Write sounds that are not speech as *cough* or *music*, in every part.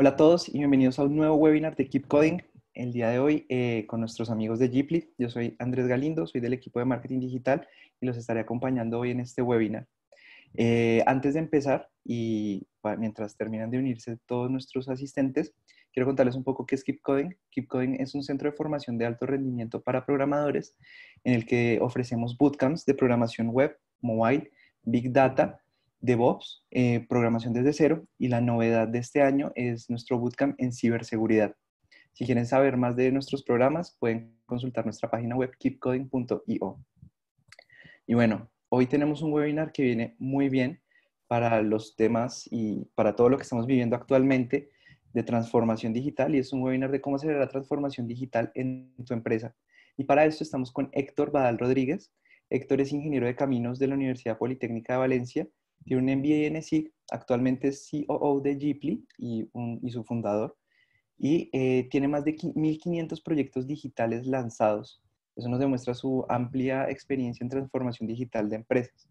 Hola a todos y bienvenidos a un nuevo webinar de Keep Coding. El día de hoy eh, con nuestros amigos de Ghibli. Yo soy Andrés Galindo, soy del equipo de marketing digital y los estaré acompañando hoy en este webinar. Eh, antes de empezar y mientras terminan de unirse todos nuestros asistentes, quiero contarles un poco qué es Keep Coding. Keep Coding es un centro de formación de alto rendimiento para programadores en el que ofrecemos bootcamps de programación web, mobile, big data DevOps, eh, programación desde cero, y la novedad de este año es nuestro bootcamp en ciberseguridad. Si quieren saber más de nuestros programas, pueden consultar nuestra página web keepcoding.io. Y bueno, hoy tenemos un webinar que viene muy bien para los temas y para todo lo que estamos viviendo actualmente de transformación digital y es un webinar de cómo acelerar la transformación digital en tu empresa. Y para esto estamos con Héctor Badal Rodríguez. Héctor es ingeniero de caminos de la Universidad Politécnica de Valencia tiene un MBA en ESIC, actualmente es COO de Giply y, y su fundador, y eh, tiene más de 1.500 proyectos digitales lanzados. Eso nos demuestra su amplia experiencia en transformación digital de empresas.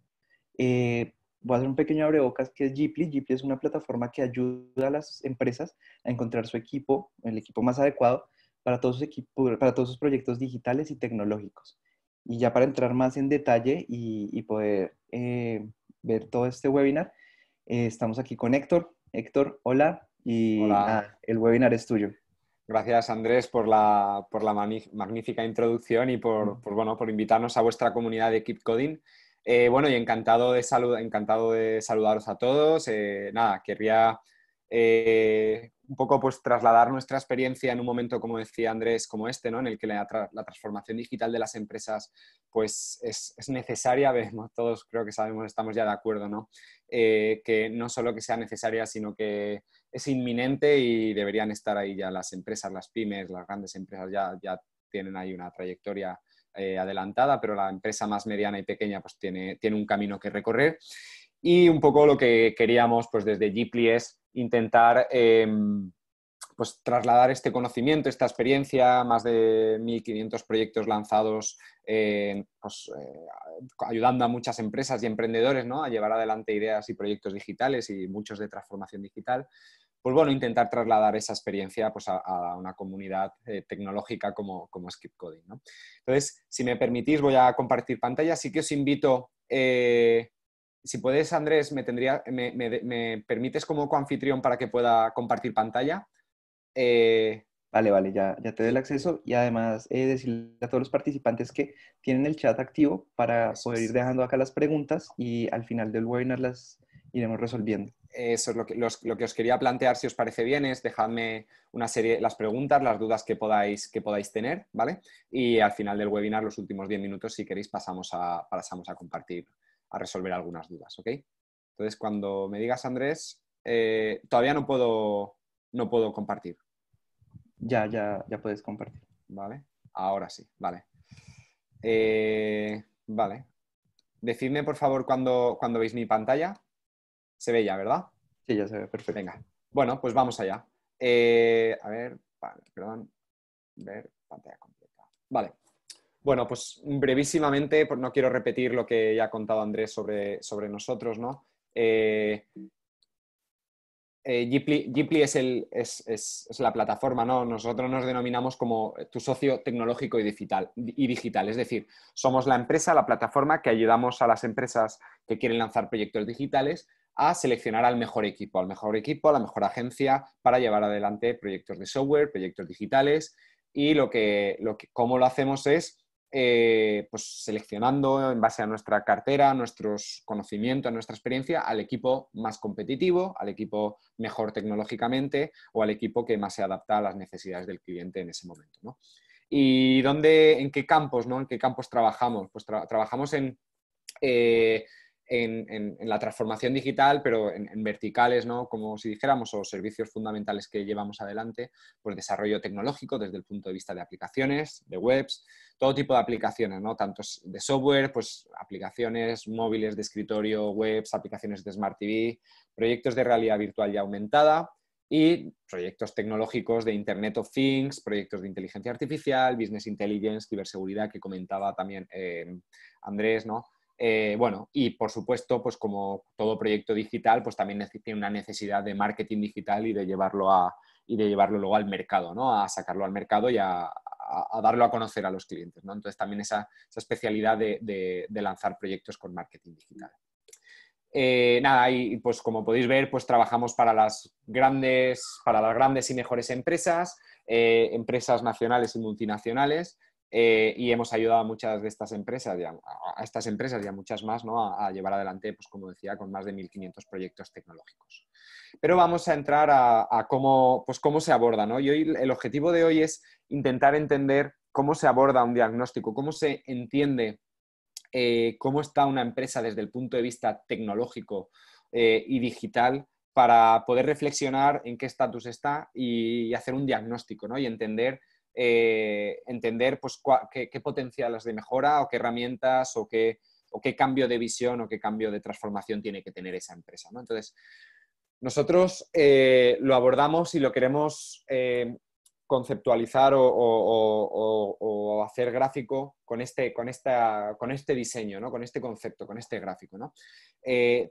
Eh, voy a hacer un pequeño abrebocas que es Giply. Ghibli es una plataforma que ayuda a las empresas a encontrar su equipo, el equipo más adecuado para todos sus, equipos, para todos sus proyectos digitales y tecnológicos. Y ya para entrar más en detalle y, poder eh, ver todo este webinar. Eh, estamos aquí con Héctor. Héctor, hola. Y hola. el webinar es tuyo. Gracias, Andrés, por la, por la magnífica introducción y por, pues, bueno, por invitarnos a vuestra comunidad de Keep Coding. Eh, bueno, y encantado de, salud, encantado de saludaros a todos. Eh, nada, querría un poco pues trasladar nuestra experiencia en un momento, como decía Andrés, como este, ¿no? En el que la, transformación digital de las empresas pues es, necesaria, *laughs* todos creo que sabemos, estamos ya de acuerdo, ¿no? Eh, que no solo que sea necesaria, sino que es inminente y deberían estar ahí ya las empresas, las pymes, las grandes empresas ya, ya tienen ahí una trayectoria eh, adelantada, pero la empresa más mediana y pequeña pues tiene, un camino que recorrer. Y un poco lo que queríamos pues desde GPLIES es intentar em, pues, trasladar este conocimiento, esta experiencia, más de 1.500 proyectos lanzados, pues, eh, ayudando a muchas empresas y emprendedores a llevar adelante ideas y proyectos digitales y muchos de transformación digital. Pues bueno, intentar trasladar esa experiencia pues, a, una comunidad eh, tecnológica como, como Coding. Entonces, si me permitís, voy a compartir pantalla. Así que os invito eh, si puedes, Andrés, me, tendría, me, permites como coanfitrión para que pueda compartir pantalla. Eh, vale, vale, ya, te doy el acceso y además de eh, decirle a todos los participantes que tienen el chat activo para poder ir dejando acá las preguntas y al final del webinar las iremos resolviendo. Eso es lo que, os quería plantear, si os parece bien, es dejadme una serie, las preguntas, las dudas que podáis, que podáis tener, ¿vale? Y al final del webinar, los últimos 10 minutos, si queréis, pasamos a, pasamos a compartir a resolver algunas dudas, ¿ok? Entonces, cuando me digas, Andrés, eh, todavía no puedo, no puedo compartir. Ya, ya, ya puedes compartir. Vale, ahora sí, vale. Eh, vale. Decidme, por favor, cuando, cuando veis mi pantalla. Se ve ya, ¿verdad? Sí, ya se ve, perfecto. Venga. Bueno, pues vamos allá. Eh, a ver, perdón. ver, pantalla completa. Vale. Bueno, pues brevísimamente, pues no quiero repetir lo que ya ha contado Andrés sobre, sobre nosotros, ¿no? Eh, eh es, la plataforma, ¿no? Nosotros nos denominamos como tu socio tecnológico y digital, y digital. Es decir, somos la empresa, la plataforma que ayudamos a las empresas que quieren lanzar proyectos digitales a seleccionar al mejor equipo, al mejor equipo, a la mejor agencia para llevar adelante proyectos de software, proyectos digitales. Y lo que, lo que, cómo lo hacemos es eh, pues seleccionando en base a nuestra cartera, a nuestros conocimientos, nuestra experiencia, al equipo más competitivo, al equipo mejor tecnológicamente o al equipo que más se adapta a las necesidades del cliente en ese momento. ¿Y dónde, en qué campos, ¿no? en qué campos trabajamos? Pues trabajamos en eh, en, la transformación digital, pero en, verticales, ¿no? como si dijéramos, o servicios fundamentales que llevamos adelante, pues desarrollo tecnológico desde el punto de vista de aplicaciones, de webs, todo tipo de aplicaciones, ¿no? tanto de software, pues aplicaciones móviles de escritorio, webs, aplicaciones de Smart TV, proyectos de realidad virtual y aumentada y proyectos tecnológicos de Internet of Things, proyectos de inteligencia artificial, business intelligence, ciberseguridad que comentaba también eh, Andrés, ¿no? Eh, bueno, y por supuesto, pues como todo proyecto digital, pues también tiene una necesidad de marketing digital y de llevarlo, a, y de llevarlo luego al mercado, ¿no? A sacarlo al mercado y a, darlo a conocer a los clientes, ¿no? Entonces también esa, especialidad de, lanzar proyectos con marketing digital. Eh, nada, y pues como podéis ver, pues trabajamos para las grandes, para las grandes y mejores empresas, eh, empresas nacionales y multinacionales, eh, y hemos ayudado a muchas de estas empresas, y a, estas empresas y a muchas más, ¿no? a, llevar adelante, pues como decía, con más de 1.500 proyectos tecnológicos. Pero vamos a entrar a, cómo, pues cómo se aborda. Y hoy, el objetivo de hoy es intentar entender cómo se aborda un diagnóstico, cómo se entiende eh, cómo está una empresa desde el punto de vista tecnológico eh, y digital para poder reflexionar en qué estatus está y, y hacer un diagnóstico ¿no? y entender eh, entender pues, qué, qué, potenciales de mejora o qué herramientas o qué, o qué cambio de visión o qué cambio de transformación tiene que tener esa empresa. ¿no? Entonces, nosotros eh, lo abordamos y lo queremos eh, conceptualizar o, hacer gráfico con este, con esta, con este diseño, ¿no? con este concepto, con este gráfico. ¿no?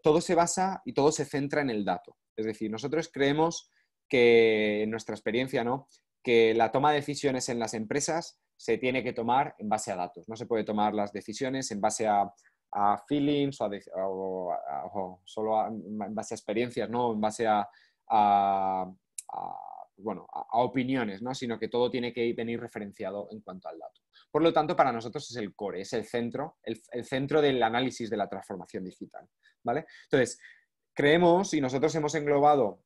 todo se basa y todo se centra en el dato. Es decir, nosotros creemos que nuestra experiencia, ¿no? que la toma de decisiones en las empresas se tiene que tomar en base a datos. No se puede tomar las decisiones en base a, feelings o, solo en base a experiencias, ¿no? en base a, opiniones, sino que todo tiene que venir referenciado en cuanto al dato. Por lo tanto, para nosotros es el core, es el centro, centro del análisis de la transformación digital. Entonces, creemos y nosotros hemos englobado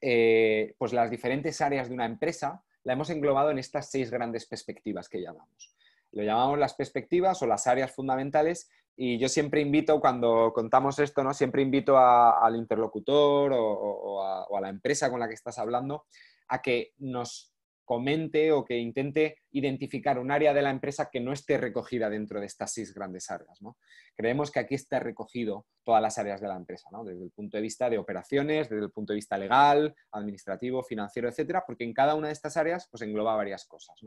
eh, pues las diferentes áreas de una empresa la hemos englobado en estas seis grandes perspectivas que llamamos. Lo llamamos las perspectivas o las áreas fundamentales y yo siempre invito, cuando contamos esto, ¿no? siempre invito al interlocutor o a la empresa con la que estás hablando a que nos comente o que intente identificar un área de la empresa que no esté recogida dentro de estas seis grandes áreas. Creemos que aquí está recogido todas las áreas de la empresa, desde el punto de vista de operaciones, desde el punto de vista legal, administrativo, financiero, etcétera, porque en cada una de estas áreas pues, engloba varias cosas.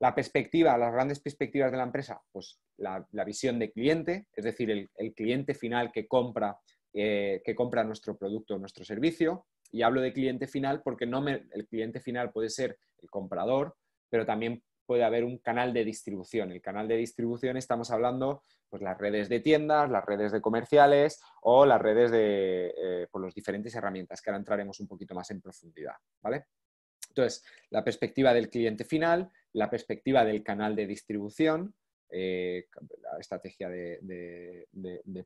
La perspectiva, las grandes perspectivas de la empresa, pues la, visión de cliente, es decir, el, cliente final que compra, eh, que compra nuestro producto o nuestro servicio, y hablo de cliente final porque no el cliente final puede ser el comprador, pero también puede haber un canal de distribución. El canal de distribución estamos hablando pues las redes de tiendas, las redes de comerciales o las redes de eh, por las diferentes herramientas que ahora entraremos un poquito más en profundidad, ¿vale? Entonces, la perspectiva del cliente final, la perspectiva del canal de distribución, eh, estrategia de,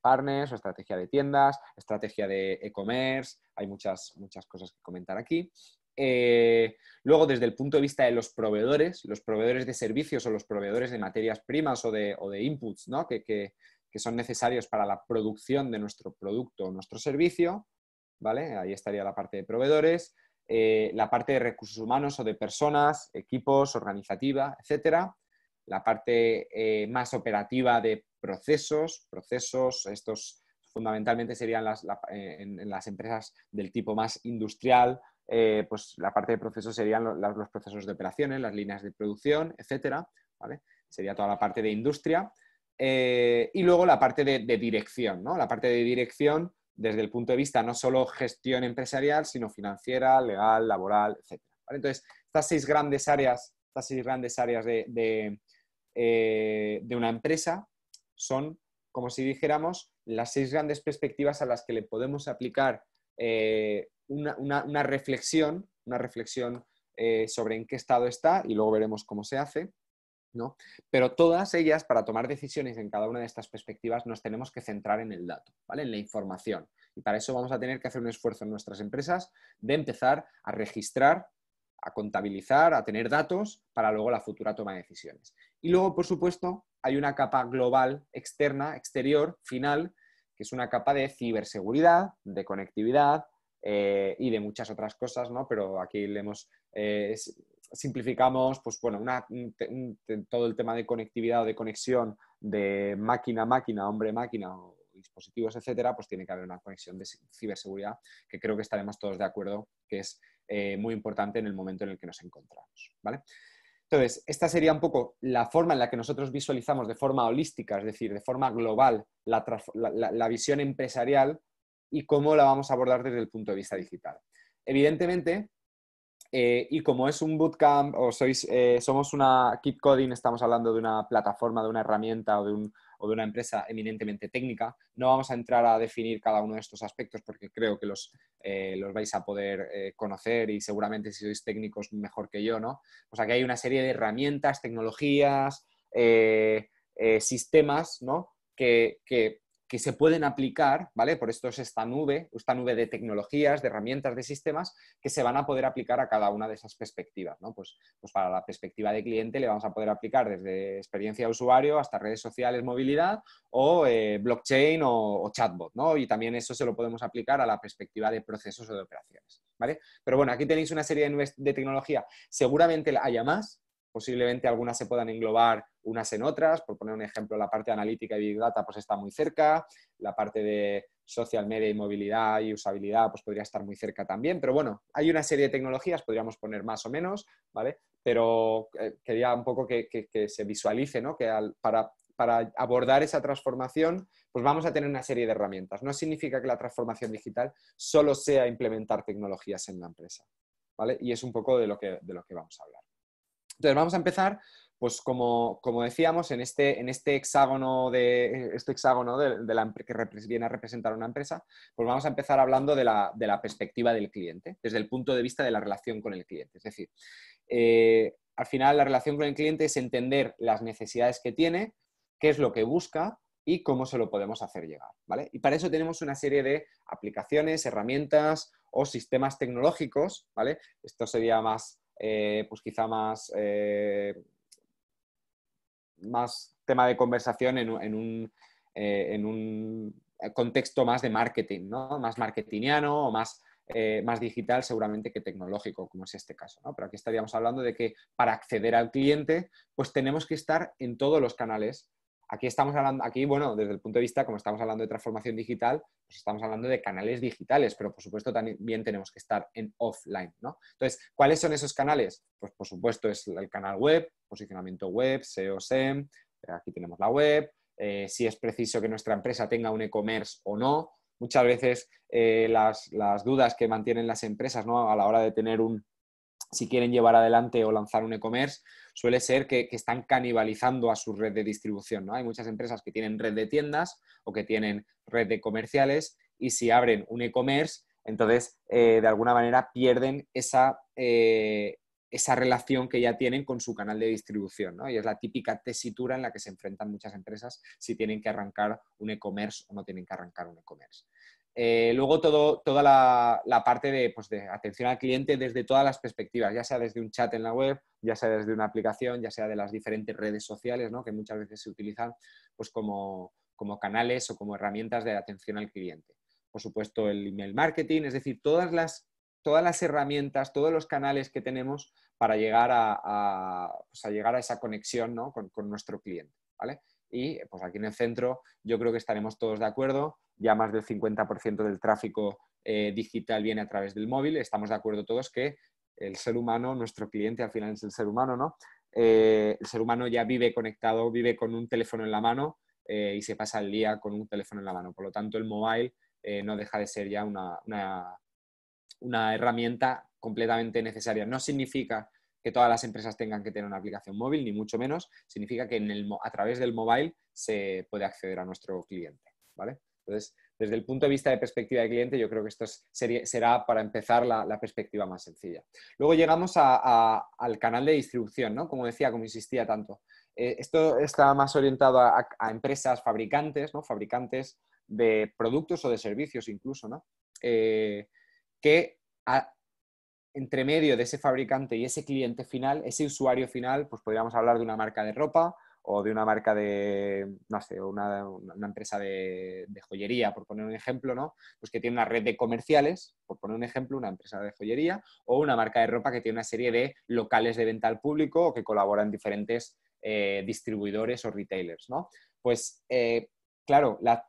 partners, o estrategia de tiendas, estrategia de e-commerce, hay muchas, muchas cosas que comentar aquí. Eh, luego, desde el punto de vista de los proveedores, los proveedores de servicios o los proveedores de materias primas o de, inputs que, son necesarios para la producción de nuestro producto o nuestro servicio, ¿vale? Ahí estaría la parte de proveedores, eh, la parte de recursos humanos o de personas, equipos, organizativa, etcétera la parte eh, más operativa de procesos, procesos, estos fundamentalmente serían las, eh, las empresas del tipo más industrial, eh, pues la parte de procesos serían los, procesos de operaciones, las líneas de producción, etcétera, Sería toda la parte de industria. y luego la parte de, dirección, ¿no? La parte de dirección desde el punto de vista no solo gestión empresarial, sino financiera, legal, laboral, etcétera. Entonces, estas seis grandes áreas, estas seis grandes áreas de, de, eh, de una empresa son, como si dijéramos, las seis grandes perspectivas a las que le podemos aplicar eh, una, reflexión, una reflexión eh, sobre en qué estado está y luego veremos cómo se hace. ¿no? Pero todas ellas, para tomar decisiones en cada una de estas perspectivas, nos tenemos que centrar en el dato, en la información. Y para eso vamos a tener que hacer un esfuerzo en nuestras empresas de empezar a registrar, a contabilizar, a tener datos para luego la futura toma de decisiones. Y luego, por supuesto, hay una capa global, externa, exterior, final, que es una capa de ciberseguridad, de conectividad eh, y de muchas otras cosas, ¿no? Pero aquí le hemos, eh, simplificamos, pues bueno, todo el tema de conectividad o de conexión de máquina a máquina, hombre máquina dispositivos, etcétera, pues tiene que haber una conexión de ciberseguridad que creo que estaremos todos de acuerdo que es eh, muy importante en el momento en el que nos encontramos, ¿vale? Entonces, esta sería un poco la forma en la que nosotros visualizamos de forma holística, es decir, de forma global, la, visión empresarial y cómo la vamos a abordar desde el punto de vista digital. Evidentemente, eh, y como es un bootcamp o sois, eh, somos una Keep Coding, estamos hablando de una plataforma, de una herramienta o de un, o de una empresa eminentemente técnica. No vamos a entrar a definir cada uno de estos aspectos porque creo que los, eh, los vais a poder eh, conocer y seguramente si sois técnicos mejor que yo, ¿no? O sea, que hay una serie de herramientas, tecnologías, eh, sistemas, ¿no? que que se pueden aplicar, ¿vale? Por esto es esta nube, esta nube de tecnologías, de herramientas, de sistemas, que se van a poder aplicar a cada una de esas perspectivas, ¿no? Pues, pues para la perspectiva de cliente le vamos a poder aplicar desde experiencia de usuario hasta redes sociales, movilidad o eh, blockchain o, chatbot, ¿no? Y también eso se lo podemos aplicar a la perspectiva de procesos o de operaciones, ¿vale? Pero bueno, aquí tenéis una serie de nubes de tecnología, seguramente haya más, Posiblemente algunas se puedan englobar unas en otras, por poner un ejemplo, la parte analítica y Big Data pues está muy cerca, la parte de social media y movilidad y usabilidad pues podría estar muy cerca también, pero bueno, hay una serie de tecnologías, podríamos poner más o menos, ¿vale? Pero eh, quería un poco que, se visualice, ¿no? Que para, abordar esa transformación, pues vamos a tener una serie de herramientas. No significa que la transformación digital solo sea implementar tecnologías en la empresa, ¿vale? Y es un poco de lo que, de lo que vamos a hablar. Entonces, vamos a empezar, pues como, decíamos, en este, en este hexágono, de, este hexágono de, que viene a representar una empresa, pues vamos a empezar hablando de la, perspectiva del cliente, desde el punto de vista de la relación con el cliente. Es decir, eh, al final la relación con el cliente es entender las necesidades que tiene, qué es lo que busca y cómo se lo podemos hacer llegar. ¿vale? Y para eso tenemos una serie de aplicaciones, herramientas o sistemas tecnológicos, ¿vale? Esto sería más eh, pues quizá más, eh, más tema de conversación eh, en, un, contexto más de marketing, ¿no? más marketingiano o más, más digital seguramente que tecnológico, como es este caso. ¿no? Pero aquí estaríamos hablando de que para acceder al cliente, pues tenemos que estar en todos los canales Aquí estamos hablando, aquí, bueno, desde el punto de vista, como estamos hablando de transformación digital, pues estamos hablando de canales digitales, pero por supuesto también tenemos que estar en offline, ¿no? Entonces, ¿cuáles son esos canales? Pues por supuesto es el canal web, posicionamiento web, SEO, SEM, eh, aquí tenemos la web, eh, si es preciso que nuestra empresa tenga un e-commerce o no. Muchas veces eh, las, las, dudas que mantienen las empresas ¿no? a la hora de tener un, si quieren llevar adelante o lanzar un e-commerce, suele ser que, están canibalizando a su red de distribución. ¿no? Hay muchas empresas que tienen red de tiendas o que tienen red de comerciales y si abren un e-commerce, entonces eh, de alguna manera pierden esa, eh, esa relación que ya tienen con su canal de distribución. Y es la típica tesitura en la que se enfrentan muchas empresas si tienen que arrancar un e-commerce o no tienen que arrancar un e-commerce. Eh, luego todo, toda la, parte pues, de, atención al cliente desde todas las perspectivas, ya sea desde un chat en la web, ya sea desde una aplicación, ya sea de las diferentes redes sociales, ¿no? que muchas veces se utilizan pues como, canales o como herramientas de atención al cliente. Por supuesto, el email marketing, es decir, todas las, todas las herramientas, todos los canales que tenemos para llegar a, pues, llegar a esa conexión ¿no? con, nuestro cliente. Y pues, aquí en el centro yo creo que estaremos todos de acuerdo ya más del 50% del tráfico eh, digital viene a través del móvil. Estamos de acuerdo todos que el ser humano, nuestro cliente al final es el ser humano, ¿no? Eh, el ser humano ya vive conectado, vive con un teléfono en la mano eh, y se pasa el día con un teléfono en la mano. Por lo tanto, el móvil no deja de ser ya una, herramienta completamente necesaria. No significa que todas las empresas tengan que tener una aplicación móvil, ni mucho menos. Significa que en a través del móvil se puede acceder a nuestro cliente, ¿vale? Entonces, desde el punto de vista de perspectiva de cliente, yo creo que esto será para empezar la, perspectiva más sencilla. Luego llegamos al canal de distribución, ¿no? Como decía, como insistía tanto. Eh, esto está más orientado a, empresas fabricantes, ¿no? Fabricantes de productos o de servicios incluso, ¿no? Eh, que entre medio de ese fabricante y ese cliente final, ese usuario final, pues podríamos hablar de una marca de ropa, o de una marca de, no sé, una, una empresa de, joyería, por poner un ejemplo, ¿no? Pues que tiene una red de comerciales, por poner un ejemplo, una empresa de joyería, o una marca de ropa que tiene una serie de locales de venta al público o que colaboran diferentes eh, distribuidores o retailers, ¿no? Pues, eh, claro, la,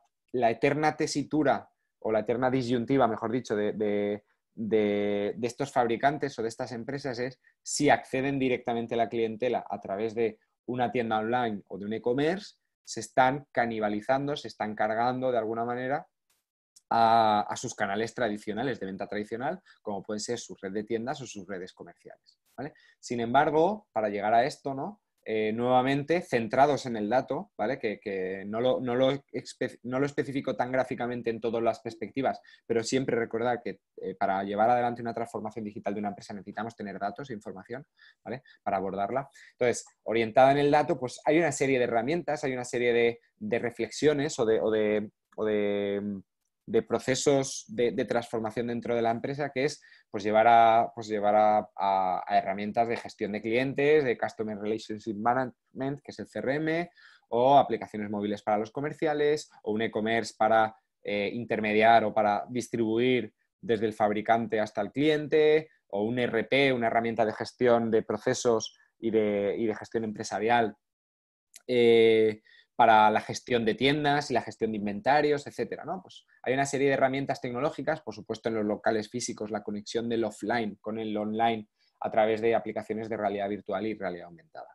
eterna tesitura o la eterna disyuntiva, mejor dicho, de, estos fabricantes o de estas empresas es si acceden directamente a la clientela a través de una tienda online o de un e-commerce, se están canibalizando, se están cargando de alguna manera a, sus canales tradicionales de venta tradicional, como pueden ser su red de tiendas o sus redes comerciales. ¿vale? Sin embargo, para llegar a esto, ¿no? Eh, nuevamente centrados en el dato, ¿vale? que, no, lo, no, especifico tan gráficamente en todas las perspectivas, pero siempre recordar que eh, para llevar adelante una transformación digital de una empresa necesitamos tener datos e información para abordarla. Entonces, orientada en el dato, pues hay una serie de herramientas, hay una serie de, reflexiones o de, o de de procesos de, transformación dentro de la empresa, que es pues, llevar, a, pues, llevar a, herramientas de gestión de clientes, de Customer Relationship Management, que es el CRM, o aplicaciones móviles para los comerciales, o un e-commerce para eh, intermediar o para distribuir desde el fabricante hasta el cliente, o un e RP, una herramienta de gestión de procesos y de, gestión empresarial. Eh, para la gestión de tiendas y la gestión de inventarios, etcétera. Pues hay una serie de herramientas tecnológicas, por supuesto en los locales físicos, la conexión del offline con el online a través de aplicaciones de realidad virtual y realidad aumentada.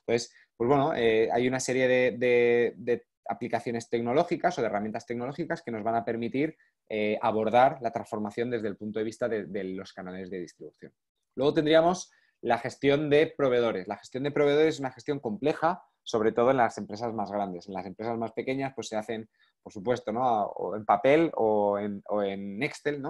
Entonces, pues bueno, eh, hay una serie de, aplicaciones tecnológicas o de herramientas tecnológicas que nos van a permitir eh, abordar la transformación desde el punto de vista de los canales de distribución. Luego tendríamos la gestión de proveedores. La gestión de proveedores es una gestión compleja sobre todo en las empresas más grandes. En las empresas más pequeñas, pues se hacen, por supuesto, ¿no? en papel o en, Excel,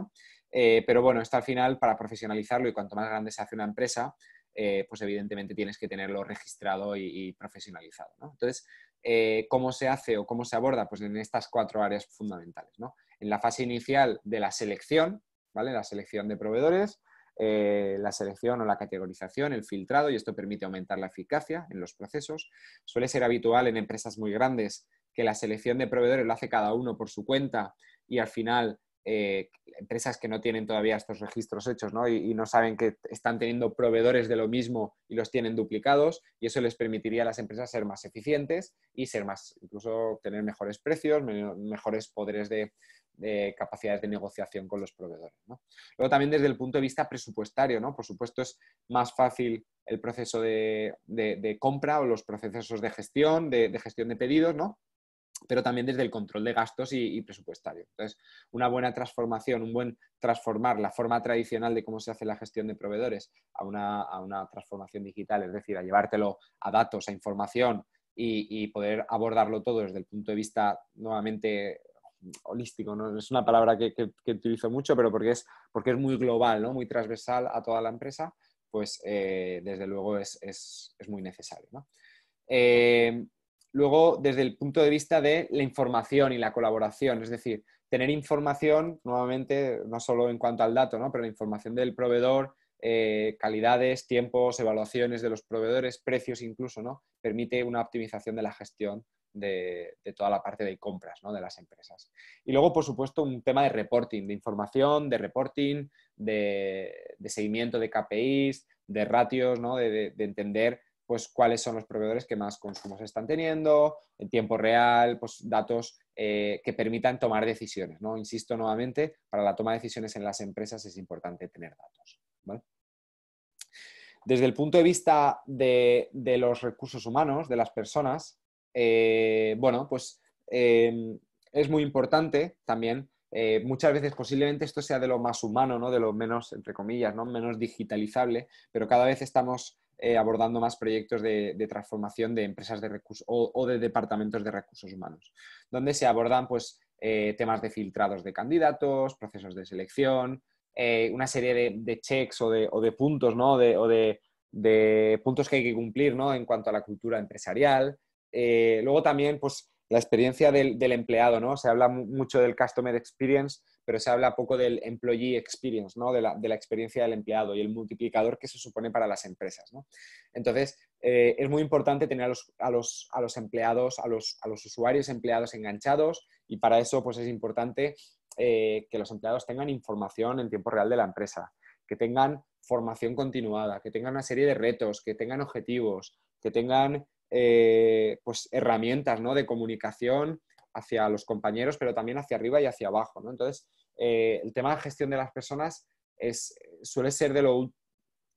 eh, pero bueno, esto al final, para profesionalizarlo y cuanto más grande se hace una empresa, eh, pues evidentemente tienes que tenerlo registrado y, profesionalizado, Entonces, eh, ¿cómo se hace o cómo se aborda? Pues en estas cuatro áreas fundamentales, ¿no? En la fase inicial de la selección, ¿vale? La selección de proveedores, eh, la selección o la categorización, el filtrado, y esto permite aumentar la eficacia en los procesos. Suele ser habitual en empresas muy grandes que la selección de proveedores lo hace cada uno por su cuenta y al final eh, empresas que no tienen todavía estos registros hechos ¿no? Y, no saben que están teniendo proveedores de lo mismo y los tienen duplicados y eso les permitiría a las empresas ser más eficientes y ser más, incluso tener mejores precios, mejores poderes de, capacidades de negociación con los proveedores. Luego también desde el punto de vista presupuestario, ¿no? por supuesto es más fácil el proceso de, de compra o los procesos de gestión, de, gestión de pedidos, ¿no? pero también desde el control de gastos y, presupuestario. Entonces, una buena transformación, un buen transformar la forma tradicional de cómo se hace la gestión de proveedores a una, transformación digital, es decir, a llevártelo a datos, a información y, poder abordarlo todo desde el punto de vista nuevamente holístico, ¿no? es una palabra que, utilizo mucho, pero porque es, porque es muy global, ¿no? muy transversal a toda la empresa, pues eh, desde luego es, muy necesario. ¿no? Eh, Luego, desde el punto de vista de la información y la colaboración, es decir, tener información, nuevamente, no solo en cuanto al dato, ¿no? pero la información del proveedor, eh, calidades, tiempos, evaluaciones de los proveedores, precios incluso, ¿no? permite una optimización de la gestión de, toda la parte de compras ¿no? de las empresas. Y luego, por supuesto, un tema de reporting, de información, de reporting, de, seguimiento de KPIs, de ratios, ¿no? de, entender pues cuáles son los proveedores que más consumos están teniendo, en tiempo real, pues datos eh, que permitan tomar decisiones. ¿no? Insisto nuevamente, para la toma de decisiones en las empresas es importante tener datos. Desde el punto de vista de, los recursos humanos, de las personas, eh, bueno, pues eh, es muy importante también muchas veces posiblemente esto sea de lo más humano, ¿no? de lo menos, entre comillas, ¿no? menos digitalizable, pero cada vez estamos eh, abordando más proyectos de, transformación de empresas de recursos o, de departamentos de recursos humanos, donde se abordan pues, eh, temas de filtrados de candidatos, procesos de selección, eh, una serie de, checks o de, puntos, ¿no? o de, puntos que hay que cumplir, ¿no? En cuanto a la cultura empresarial. luego también, pues, la experiencia del, del, empleado, ¿no? Se habla mucho del customer experience, pero se habla poco del employee experience, de, la, experiencia del empleado y el multiplicador que se supone para las empresas. Entonces, eh, es muy importante tener a los, empleados, a los, usuarios empleados enganchados y para eso pues, es importante eh, que los empleados tengan información en tiempo real de la empresa, que tengan formación continuada, que tengan una serie de retos, que tengan objetivos, que tengan eh, pues, herramientas de comunicación hacia los compañeros, pero también hacia arriba y hacia abajo. ¿no? Entonces, eh, el tema de gestión de las personas es, suele, ser de lo,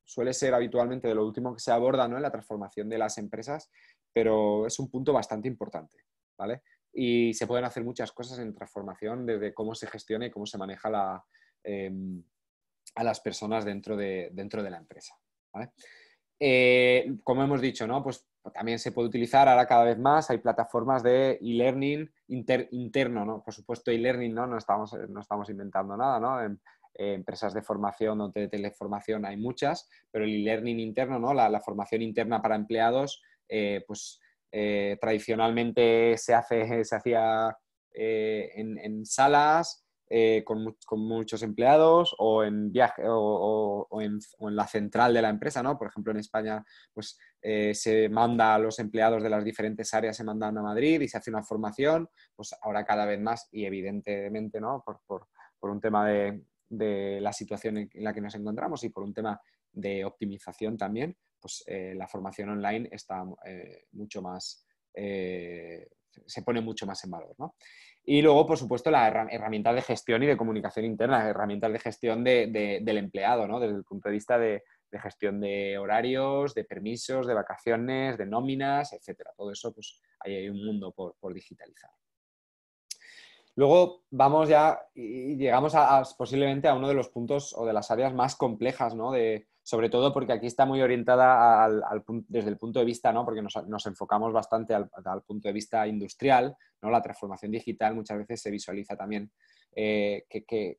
suele ser habitualmente de lo último que se aborda ¿no? en la transformación de las empresas, pero es un punto bastante importante. ¿vale? Y se pueden hacer muchas cosas en transformación desde cómo se gestiona y cómo se maneja la, em, a las personas dentro de, dentro de la empresa. Eh, como hemos dicho, ¿no? pues también se puede utilizar ahora cada vez más. Hay plataformas de e-learning interno, ¿no? Por supuesto, e-learning, ¿no? No estamos, no estamos inventando nada, ¿no? En, empresas de formación o de teleformación hay muchas, pero el e-learning interno, ¿no? La, formación interna para empleados, eh, pues eh, tradicionalmente se, hace, *laughs* se hacía eh, en, salas, con, muchos empleados o en viaje o, en, la central de la empresa, ¿no? Por ejemplo, en España, pues eh, se manda a los empleados de las diferentes áreas, se mandan a Madrid y se hace una formación, pues ahora cada vez más y evidentemente ¿no? por, un tema de, la situación en la que nos encontramos y por un tema de optimización también, pues eh, la formación online está eh, mucho más, se pone mucho más en valor. ¿no? Y luego, por supuesto, la herramienta de gestión y de comunicación interna, herramientas de gestión del empleado, ¿no? desde el punto de vista de de gestión de horarios, de permisos, de vacaciones, de nóminas, etcétera. Todo eso, pues ahí hay un mundo por, digitalizar. Luego vamos ya y llegamos posiblemente a uno de los puntos o de las áreas más complejas, ¿no? sobre todo porque aquí está muy orientada desde el punto de vista, ¿no? porque nos, enfocamos bastante al, punto de vista industrial, ¿no? la transformación digital muchas veces se visualiza también eh, que,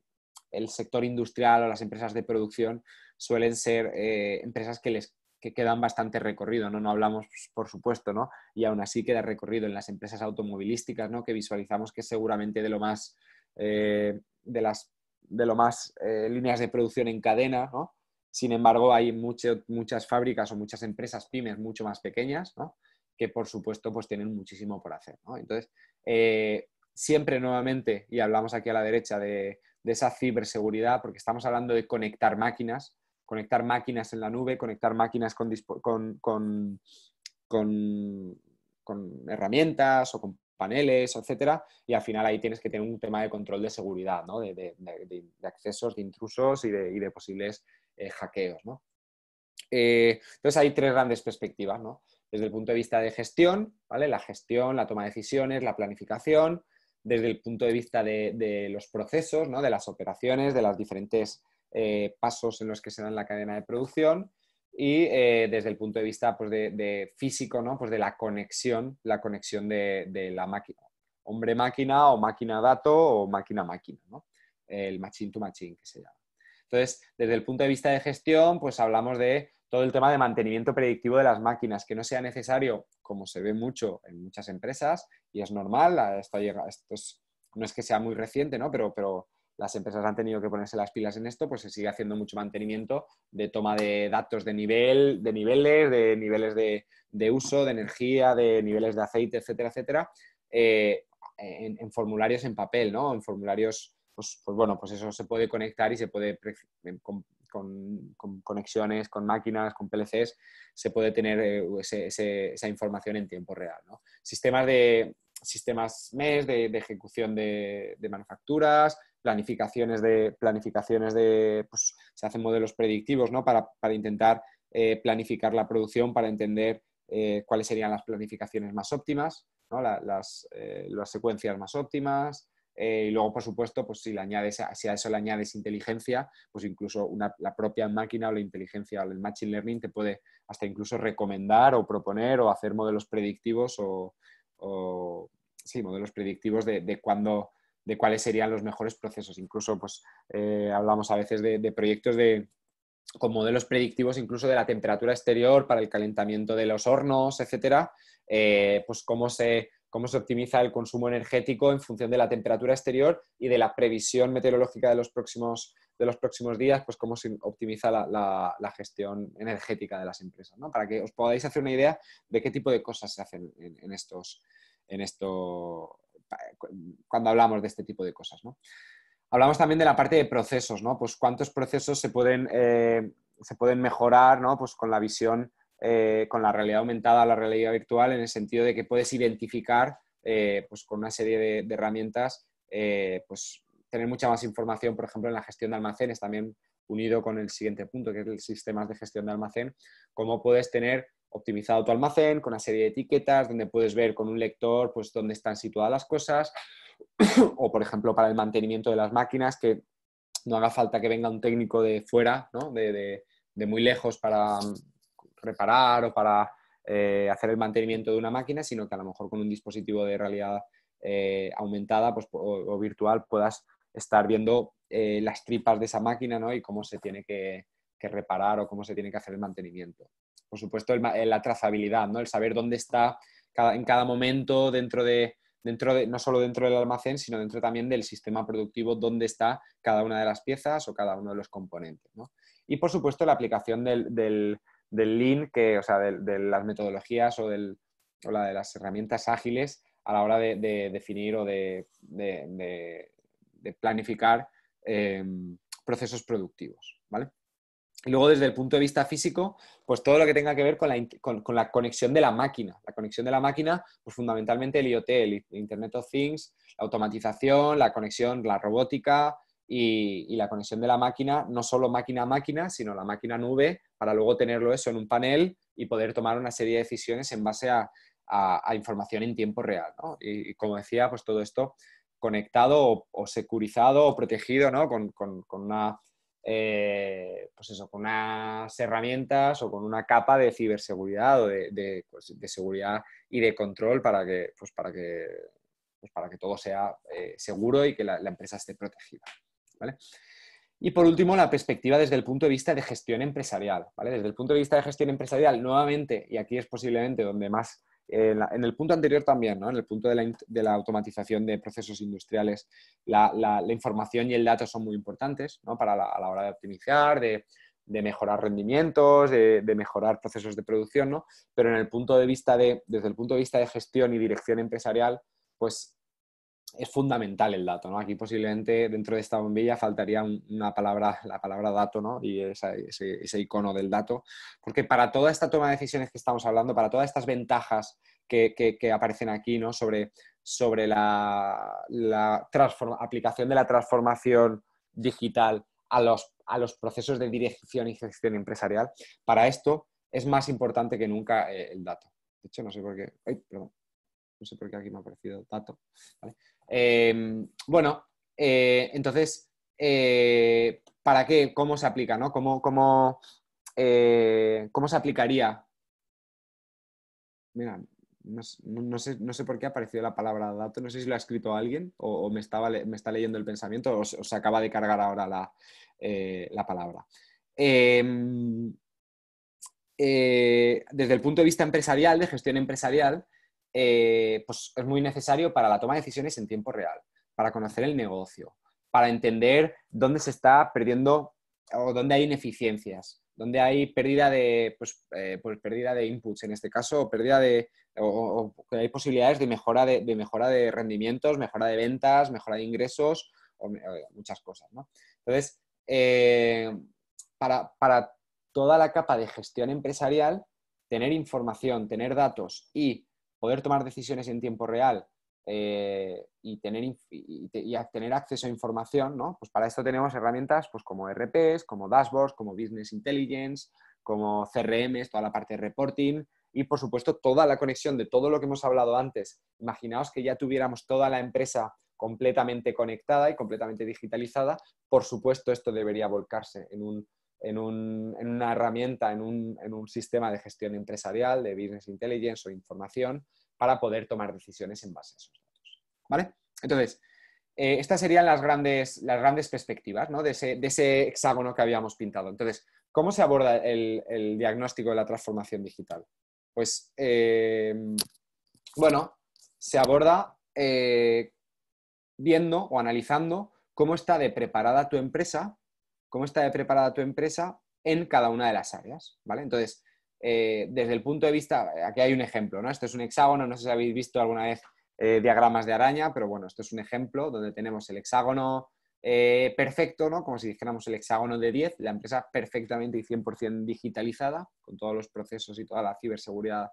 el sector industrial o las empresas de producción suelen ser eh, empresas que les quedan bastante recorrido, ¿no? hablamos, pues, por supuesto, Y aún así queda recorrido en las empresas automovilísticas, Que visualizamos que seguramente de lo más, eh, de las, de lo más eh, líneas de producción en cadena, Sin embargo, hay muchas fábricas o muchas empresas pymes mucho más pequeñas, Que por supuesto, pues tienen muchísimo por hacer, Entonces, siempre nuevamente, y hablamos aquí a la derecha de, de esa ciberseguridad, porque estamos hablando de conectar máquinas, conectar máquinas en la nube, conectar máquinas con, herramientas o con paneles, etcétera, y al final ahí tienes que tener un tema de control de seguridad, ¿no? de, accesos, de intrusos y, de, posibles eh, hackeos. Eh, entonces hay tres grandes perspectivas, ¿no? desde el punto de vista de gestión, ¿vale? la gestión, la toma de decisiones, la planificación desde el punto de vista de, los procesos, ¿no? de las operaciones, de los diferentes eh, pasos en los que se dan la cadena de producción y eh, desde el punto de vista pues, de, físico, ¿no? pues de la conexión, la conexión de, la máquina, hombre-máquina o máquina-dato o máquina-máquina, ¿no? el machine to -machine, que se llama. Entonces, desde el punto de vista de gestión, pues hablamos de todo el tema de mantenimiento predictivo de las máquinas, que no sea necesario, como se ve mucho en muchas empresas, y es normal, esto, llega, esto no es que sea muy reciente, ¿no? pero, pero las empresas han tenido que ponerse las pilas en esto, pues se sigue haciendo mucho mantenimiento de toma de datos de nivel, de niveles, de niveles de, uso, de energía, de niveles de aceite, etcétera, etcétera, eh, en, formularios en papel, ¿no? En formularios, pues, pues, bueno, pues eso se puede conectar y se puede em, con, conexiones, con máquinas, con PLCs, se puede tener eh, esa información en tiempo real. ¿no? Sistemas de sistemas MES de, ejecución de, manufacturas, planificaciones de, planificaciones de pues, se hacen modelos predictivos ¿no? para, intentar eh, planificar la producción, para entender eh, cuáles serían las planificaciones más óptimas, las secuencias más óptimas, eh, y luego, por supuesto, pues si, le añades, si a eso le añades inteligencia, pues incluso la propia máquina o la inteligencia o el machine learning te puede hasta incluso recomendar o proponer o hacer modelos predictivos o, sí, modelos predictivos de, de cuáles serían los mejores procesos. Incluso pues, eh, hablamos a veces de, proyectos de, con modelos predictivos incluso de la temperatura exterior para el calentamiento de los hornos, etcétera, eh, pues cómo se cómo se optimiza el consumo energético en función de la temperatura exterior y de la previsión meteorológica de los próximos, de los próximos días, pues cómo se optimiza la, gestión energética de las empresas, ¿no? para que os podáis hacer una idea de qué tipo de cosas se hacen en, estos, en esto, cuando hablamos de este tipo de cosas. ¿no? Hablamos también de la parte de procesos, ¿no? Pues cuántos procesos se pueden, eh, se pueden mejorar, Pues con la visión eh, con la realidad aumentada la realidad virtual en el sentido de que puedes identificar eh, pues con una serie de, herramientas, eh, pues tener mucha más información, por ejemplo, en la gestión de almacenes, también unido con el siguiente punto, que es el sistema de gestión de almacén, cómo puedes tener optimizado tu almacén con una serie de etiquetas donde puedes ver con un lector pues dónde están situadas las cosas *coughs* o por ejemplo para el mantenimiento de las máquinas que no haga falta que venga un técnico de fuera, ¿no? de muy lejos para reparar o para eh, hacer el mantenimiento de una máquina, sino que a lo mejor con un dispositivo de realidad eh, aumentada pues, o, virtual puedas estar viendo eh, las tripas de esa máquina y cómo se tiene que, reparar o cómo se tiene que hacer el mantenimiento. Por supuesto, la trazabilidad, ¿no? el saber dónde está en cada momento dentro de, dentro de, no solo dentro del almacén, sino dentro también del sistema productivo, dónde está cada una de las piezas o cada uno de los componentes. Y por supuesto la aplicación del, del lean, que, o sea, de, las metodologías o, del, la de las herramientas ágiles a la hora de, definir o de, planificar em, procesos productivos, ¿vale? luego, desde el punto de vista físico, pues todo lo que tenga que ver con la, conexión de la máquina. La conexión de la máquina, pues fundamentalmente el IoT, el Internet of Things, la automatización, la conexión, la robótica y, y la conexión de la máquina, no solo máquina a máquina, sino la máquina nube para luego tenerlo eso en un panel y poder tomar una serie de decisiones en base a, información en tiempo real. ¿no? Y, como decía, pues todo esto conectado o, securizado o protegido ¿no? con, una eh, pues eso, con unas herramientas o con una capa de ciberseguridad o de, pues, seguridad y de control para que, pues para que, pues para que todo sea eh, seguro y que la, la empresa esté protegida. ¿vale? Y por último, la perspectiva desde el punto de vista de gestión empresarial. ¿vale? Desde el punto de vista de gestión empresarial, nuevamente, y aquí es posiblemente donde más, eh, en el punto anterior también, ¿no? en el punto de la, automatización de procesos industriales, la, información y el dato son muy importantes ¿no? Para a la hora de optimizar, de, mejorar rendimientos, de, de, mejorar procesos de producción, ¿no? pero en el punto de vista de, desde el punto de vista de gestión y dirección empresarial, pues es fundamental el dato, ¿no? Aquí posiblemente dentro de esta bombilla faltaría una palabra, la palabra dato, ¿no? Y ese, icono del dato, porque para toda esta toma de decisiones que estamos hablando, para todas estas ventajas que, aparecen aquí, ¿no? Sobre, sobre la, la aplicación de la transformación digital a los, a los procesos de dirección y gestión empresarial, para esto es más importante que nunca eh, el dato. De hecho, no sé por qué. Ay, perdón. No sé por qué aquí me ha aparecido dato eh, bueno, eh, entonces, eh, ¿para qué? ¿Cómo se aplica? cómo, se aplicaría? Mira, no, sé, por qué ha aparecido la palabra dato, no sé si lo ha escrito alguien o, me, estaba, me está leyendo el pensamiento o, se acaba de cargar ahora la, palabra. Em, desde el punto de vista empresarial, de gestión empresarial, eh, pues es muy necesario para la toma de decisiones en tiempo real, para conocer el negocio, para entender dónde se está perdiendo o dónde hay ineficiencias, dónde hay pérdida de, pues, eh, pues pérdida de inputs en este caso, o pérdida de, o, hay posibilidades de mejora de, mejora de rendimientos, mejora de ventas, mejora de ingresos, o, muchas cosas, Entonces, eh, para, para toda la capa de gestión empresarial, tener información, tener datos y poder tomar decisiones en tiempo real eh, y, tener, tener acceso a información, ¿no? Pues para esto tenemos herramientas pues, como RPs, como dashboards, como business intelligence, como CRMs, toda la parte de reporting y, por supuesto, toda la conexión de todo lo que hemos hablado antes. Imaginaos que ya tuviéramos toda la empresa completamente conectada y completamente digitalizada. Por supuesto, esto debería volcarse en un en, una herramienta, en un, sistema de gestión empresarial, de business intelligence o información, para poder tomar decisiones en base a esos datos. ¿Vale? Entonces, eh, estas serían las grandes, las grandes perspectivas ¿no? de, ese, hexágono que habíamos pintado. Entonces, ¿cómo se aborda el, diagnóstico de la transformación digital? Pues, eh, bueno, se aborda eh, viendo o analizando cómo está de preparada tu empresa cómo está preparada tu empresa en cada una de las áreas, ¿vale? Entonces, eh, desde el punto de vista, aquí hay un ejemplo, ¿no? Esto es un hexágono, no sé si habéis visto alguna vez eh, diagramas de araña, pero bueno, esto es un ejemplo donde tenemos el hexágono eh, perfecto, ¿no? Como si dijéramos el hexágono de 10, la empresa perfectamente y 100% digitalizada, con todos los procesos y toda la ciberseguridad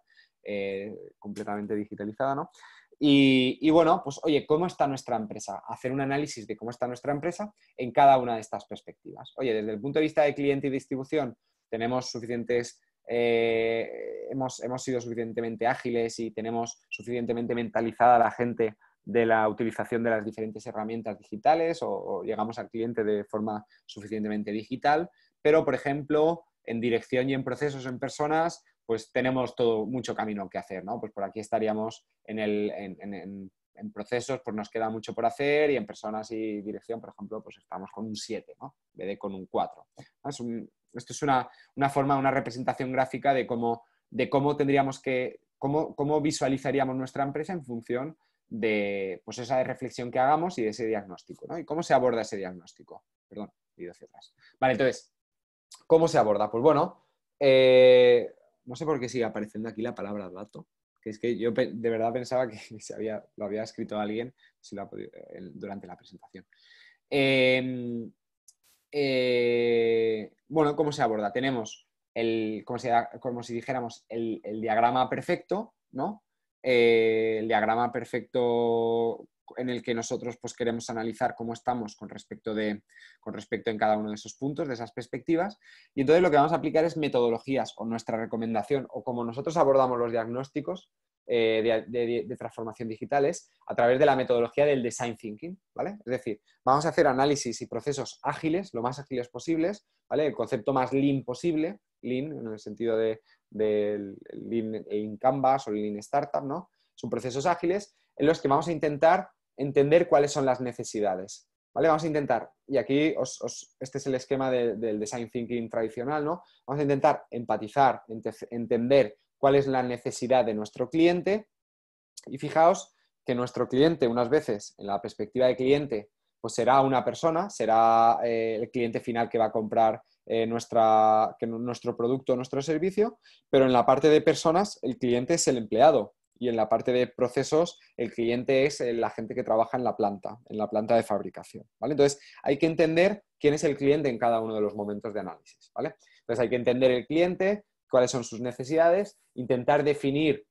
completamente digitalizada, ¿no? Y, bueno, pues oye, ¿cómo está nuestra empresa? Hacer un análisis de cómo está nuestra empresa en cada una de estas perspectivas. Oye, desde el punto de vista de cliente y distribución, tenemos suficientes, eh, hemos, sido suficientemente ágiles y tenemos suficientemente mentalizada la gente de la utilización de las diferentes herramientas digitales o llegamos al cliente de forma suficientemente digital, pero por ejemplo, en dirección y en procesos en personas, pues tenemos todo mucho camino que hacer, ¿no? Pues por aquí estaríamos en, en, procesos, pues nos queda mucho por hacer y en personas y dirección, por ejemplo, pues estamos con un 7, ¿no? En vez de con un 4. Ah, esto es una, forma, una representación gráfica de cómo, de cómo tendríamos que, cómo, cómo visualizaríamos nuestra empresa en función de pues esa reflexión que hagamos y de ese diagnóstico, ¿no? ¿Y cómo se aborda ese diagnóstico? Perdón, he ido hacia atrás. Vale, entonces, ¿cómo se aborda? Pues bueno, eh, no sé por qué sigue apareciendo aquí la palabra dato, que es que yo de verdad pensaba que *laughs* se había, lo había escrito alguien durante la presentación. Em, eh, bueno, ¿cómo se aborda? Tenemos el, como, si, como si dijéramos, el, diagrama perfecto, ¿no? Eh, el diagrama perfecto en el que nosotros pues, queremos analizar cómo estamos con respecto, de, con respecto en cada uno de esos puntos, de esas perspectivas. Y entonces lo que vamos a aplicar es metodologías o nuestra recomendación o como nosotros abordamos los diagnósticos eh, de, transformación digitales a través de la metodología del design thinking, ¿vale? Es decir, vamos a hacer análisis y procesos ágiles, lo más ágiles posibles, El concepto más lean posible, lean en el sentido de, lean Canvas o lean startup, ¿no? Son procesos ágiles en los que vamos a intentar entender cuáles son las necesidades. ¿Vale? Vamos a intentar, y aquí este es el esquema del design thinking tradicional, ¿no? Vamos a intentar empatizar, entender cuál es la necesidad de nuestro cliente. Y fijaos que nuestro cliente, unas veces, en la perspectiva de cliente, pues será una persona, será eh, el cliente final que va a comprar eh, nuestra, nuestro producto nuestro servicio, pero en la parte de personas el cliente es el empleado. Y en la parte de procesos, el cliente es eh, la gente que trabaja en la planta, en la planta de fabricación. ¿vale? Entonces, hay que entender quién es el cliente en cada uno de los momentos de análisis. ¿vale? Entonces, hay que entender el cliente, cuáles son sus necesidades, intentar definir,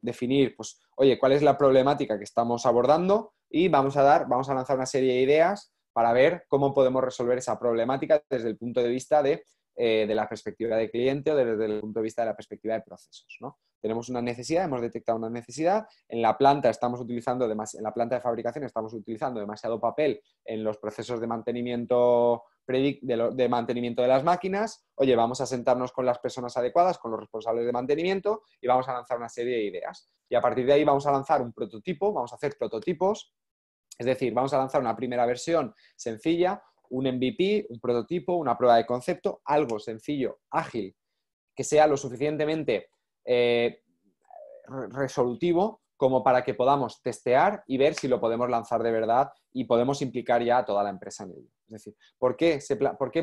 definir, pues, oye, cuál es la problemática que estamos abordando y vamos a dar, vamos a lanzar una serie de ideas para ver cómo podemos resolver esa problemática desde el punto de vista de eh, de la perspectiva de cliente o desde el punto de vista de la perspectiva de procesos. Tenemos una necesidad, hemos detectado una necesidad, en la planta estamos utilizando en la planta de fabricación estamos utilizando demasiado papel en los procesos de mantenimiento de, de, mantenimiento de las máquinas, oye, vamos a sentarnos con las personas adecuadas, con los responsables de mantenimiento y vamos a lanzar una serie de ideas. Y a partir de ahí vamos a lanzar un prototipo, vamos a hacer prototipos, es decir, vamos a lanzar una primera versión sencilla, un MVP, un prototipo, una prueba de concepto, algo sencillo, ágil, que sea lo suficientemente eh, resolutivo como para que podamos testear y ver si lo podemos lanzar de verdad y podemos implicar ya a toda la empresa en ello. Es decir, ¿por qué,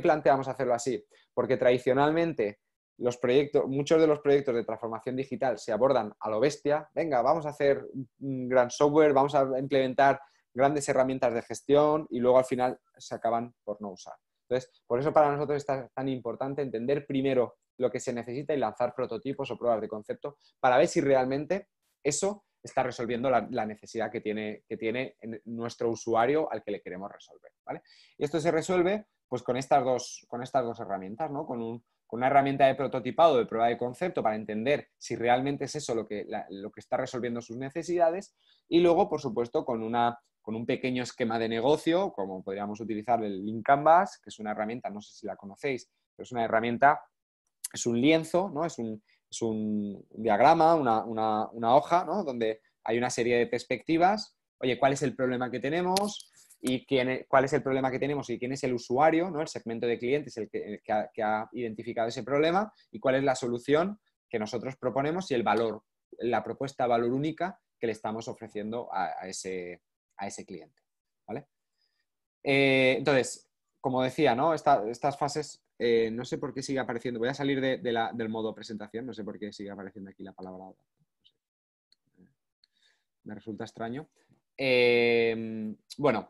planteamos hacerlo así? Porque tradicionalmente los proyectos, muchos de los proyectos de transformación digital se abordan a lo bestia. Venga, vamos a hacer un gran software, vamos a implementar grandes herramientas de gestión y luego al final se acaban por no usar. Entonces, por eso para nosotros es tan importante entender primero lo que se necesita y lanzar prototipos o pruebas de concepto para ver si realmente eso está resolviendo la, necesidad que tiene, que tiene nuestro usuario al que le queremos resolver. ¿vale? Y esto se resuelve pues, con, estas dos, con estas dos herramientas, ¿no? con, con una herramienta de prototipado, de prueba de concepto, para entender si realmente es eso lo que, lo que está resolviendo sus necesidades. Y luego, por supuesto, con una con un pequeño esquema de negocio, como podríamos utilizar el Link Canvas, que es una herramienta, no sé si la conocéis, pero es una herramienta, es un lienzo, ¿no? es, un, es un diagrama, una, hoja, donde hay una serie de perspectivas. Oye, ¿cuál es el problema que tenemos? y quién, e, cuál es el problema que tenemos y quién es el usuario, ¿no? el segmento de clientes el, que, ha, identificado ese problema y cuál es la solución que nosotros proponemos y el valor, la propuesta valor única que le estamos ofreciendo a, ese, a ese cliente. ¿vale? Eh, entonces, como decía, ¿no? estas fases, eh, no sé por qué sigue apareciendo, voy a salir del modo presentación, no sé por qué sigue apareciendo aquí la palabra. Me resulta extraño. Eh, bueno,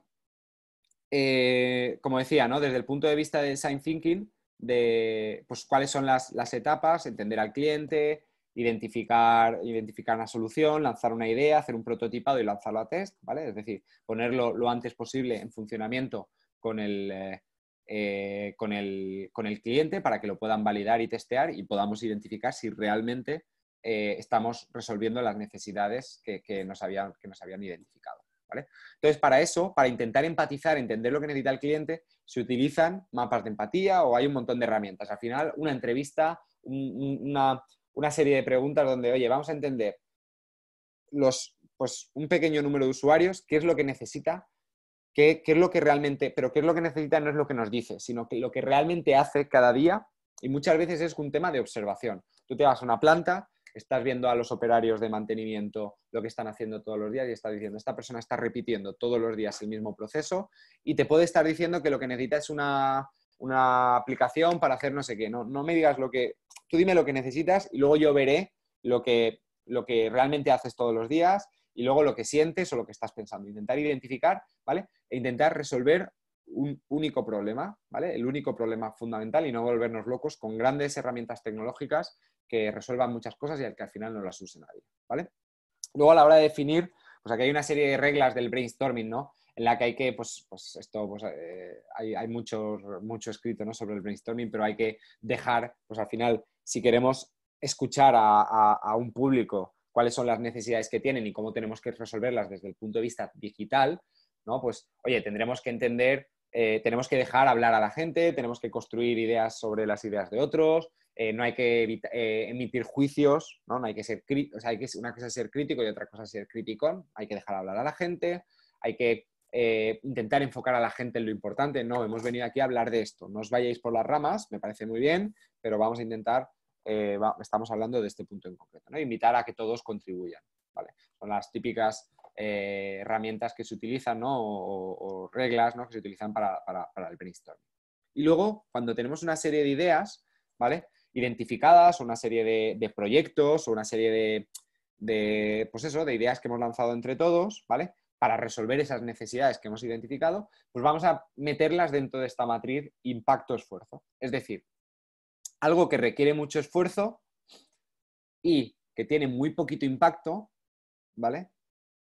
como decía, ¿no? desde el punto de vista de design thinking, de pues, cuáles son las, las etapas, entender al cliente, identificar, identificar una solución, lanzar una idea, hacer un prototipado y lanzarlo a test, ¿vale? Es decir, ponerlo lo antes posible en funcionamiento con el, eh, con con el cliente para que lo puedan validar y testear y podamos identificar si realmente eh, estamos resolviendo las necesidades que, nos habían, que nos habían identificado. ¿vale? Entonces, para eso, para intentar empatizar, entender lo que necesita el cliente, se utilizan mapas de empatía o hay un montón de herramientas. Al final, una entrevista, una, una serie de preguntas donde, oye, vamos a entender los, pues, un pequeño número de usuarios, qué es lo que necesita, qué, es lo que realmente, pero qué es lo que necesita no es lo que nos dice, sino que lo que realmente hace cada día y muchas veces es un tema de observación. Tú te vas a una planta, estás viendo a los operarios de mantenimiento lo que están haciendo todos los días y estás diciendo, esta persona está repitiendo todos los días el mismo proceso y te puede estar diciendo que lo que necesita es una, aplicación para hacer no sé qué. No, no me digas lo que, tú dime lo que necesitas y luego yo veré lo que, lo que realmente haces todos los días y luego lo que sientes o lo que estás pensando. Intentar identificar, ¿vale? E intentar resolver un único problema, ¿vale? El único problema fundamental y no volvernos locos con grandes herramientas tecnológicas que resuelvan muchas cosas y al que al final no las use nadie, ¿vale? Luego a la hora de definir, pues aquí hay una serie de reglas del brainstorming, ¿no? En la que hay que, pues, pues esto, pues eh, hay, mucho, mucho escrito, ¿no? Sobre el brainstorming, pero hay que dejar, pues al final, si queremos escuchar a, un público cuáles son las necesidades que tienen y cómo tenemos que resolverlas desde el punto de vista digital, ¿no? Pues, oye, tendremos que entender, eh, tenemos que dejar hablar a la gente, tenemos que construir ideas sobre las ideas de otros, eh, no hay que eh, emitir juicios, ¿no? hay que ser o hay que, una cosa es ser crítico y otra cosa es ser crítico, hay que dejar hablar a la gente, hay que intentar enfocar a la gente en lo importante, no, hemos venido aquí a hablar de esto, no os vayáis por las ramas, me parece muy bien, pero vamos a intentar eh, estamos hablando de este punto en concreto. Invitar a que todos contribuyan. ¿vale? Son las típicas eh, herramientas que se utilizan o, reglas que se utilizan para, el brainstorming. Y luego, cuando tenemos una serie de ideas ¿vale? identificadas o una serie de, proyectos o una serie de, de, pues de ideas que hemos lanzado entre todos, ¿vale? para resolver esas necesidades que hemos identificado, pues vamos a meterlas dentro de esta matriz impacto-esfuerzo. Es decir, algo que requiere mucho esfuerzo y que tiene muy poquito impacto, ¿vale?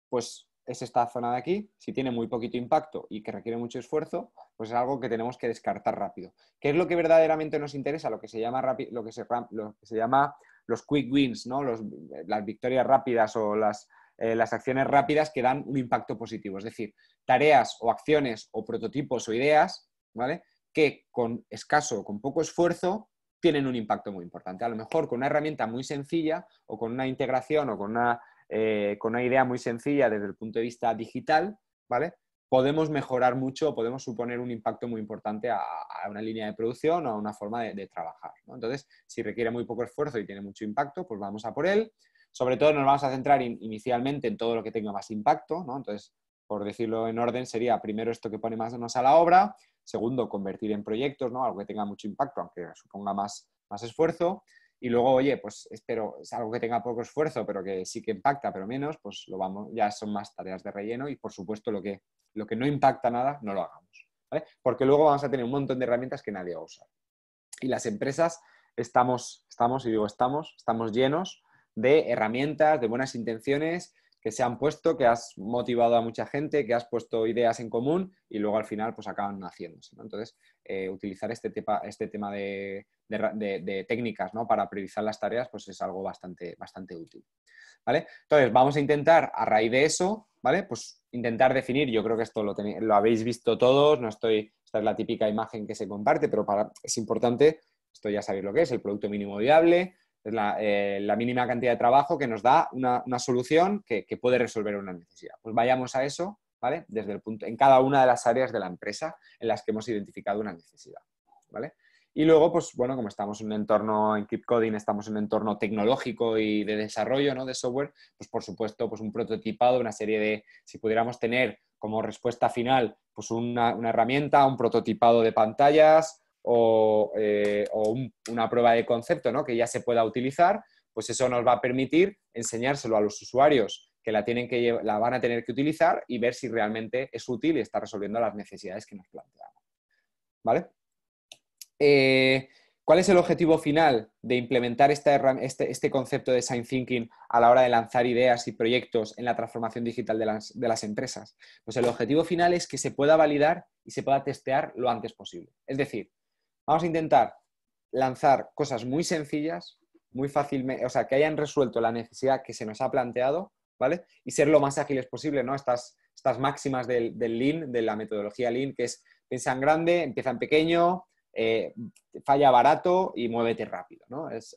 Pues es esta zona de aquí. Si tiene muy poquito impacto y que requiere mucho esfuerzo, pues es algo que tenemos que descartar rápido. ¿Qué es lo que verdaderamente nos interesa? Lo que se llama, lo que se llama los quick wins, ¿no? las victorias rápidas o las, eh, las acciones rápidas que dan un impacto positivo. Es decir, tareas o acciones o prototipos o ideas, ¿vale? Que con escaso o con poco esfuerzo tienen un impacto muy importante. A lo mejor con una herramienta muy sencilla o con una integración o eh, con una, idea muy sencilla desde el punto de vista digital, ¿vale? Podemos mejorar mucho, podemos suponer un impacto muy importante a, una línea de producción o a una forma de, trabajar. ¿no? Entonces, si requiere muy poco esfuerzo y tiene mucho impacto, pues vamos a por él. Sobre todo nos vamos a centrar inicialmente en todo lo que tenga más impacto, ¿no? Entonces, por decirlo en orden, sería primero esto que pone más manos a la obra, Segundo, convertir en proyectos, ¿no? Algo que tenga mucho impacto, aunque suponga más, más esfuerzo. Y luego, oye, pues espero, es algo que tenga poco esfuerzo, pero que sí que impacta, pero menos, pues lo vamos, ya son más tareas de relleno y por supuesto lo que, lo que no impacta nada, no lo hagamos. Porque luego vamos a tener un montón de herramientas que nadie va a usar. Y las empresas estamos, estamos, y digo estamos, estamos llenos de herramientas, de buenas intenciones, que se han puesto, que has motivado a mucha gente, que has puesto ideas en común y luego al final pues acaban naciéndose. Entonces, eh, utilizar este, este tema de, técnicas para priorizar las tareas pues es algo bastante, bastante útil. ¿vale? Entonces, vamos a intentar a raíz de eso, ¿vale? pues intentar definir, yo creo que esto lo, lo habéis visto todos, no estoy, esta es la típica imagen que se comparte, pero para, es importante, esto ya sabéis lo que es, el producto mínimo viable, es eh, la, mínima cantidad de trabajo que nos da una, solución que, puede resolver una necesidad. Pues vayamos a eso, ¿vale? Desde el punto, en cada una de las áreas de la empresa en las que hemos identificado una necesidad, ¿vale? Y luego, pues bueno, como estamos en un entorno en Keep Coding, estamos en un entorno tecnológico y de desarrollo ¿no? de software, pues por supuesto, pues un prototipado, una serie de, si pudiéramos tener como respuesta final, pues una, una herramienta, un prototipado de pantallas, o, eh, una prueba de concepto ¿no? que ya se pueda utilizar, pues eso nos va a permitir enseñárselo a los usuarios que la, tienen que la van a tener que utilizar y ver si realmente es útil y está resolviendo las necesidades que nos planteamos. ¿Vale? Eh, ¿Cuál es el objetivo final de implementar este, este, concepto de design thinking a la hora de lanzar ideas y proyectos en la transformación digital de las empresas? Pues el objetivo final es que se pueda validar y se pueda testear lo antes posible. Es decir, Vamos a intentar lanzar cosas muy sencillas, muy fácilmente, o sea, que hayan resuelto la necesidad que se nos ha planteado, ¿vale? Y ser lo más ágiles posible, ¿no? Estas, estas máximas del, del Lean, de la metodología Lean, que es piensa en grande, empieza en pequeño, eh, falla barato y muévete rápido, ¿no? Es,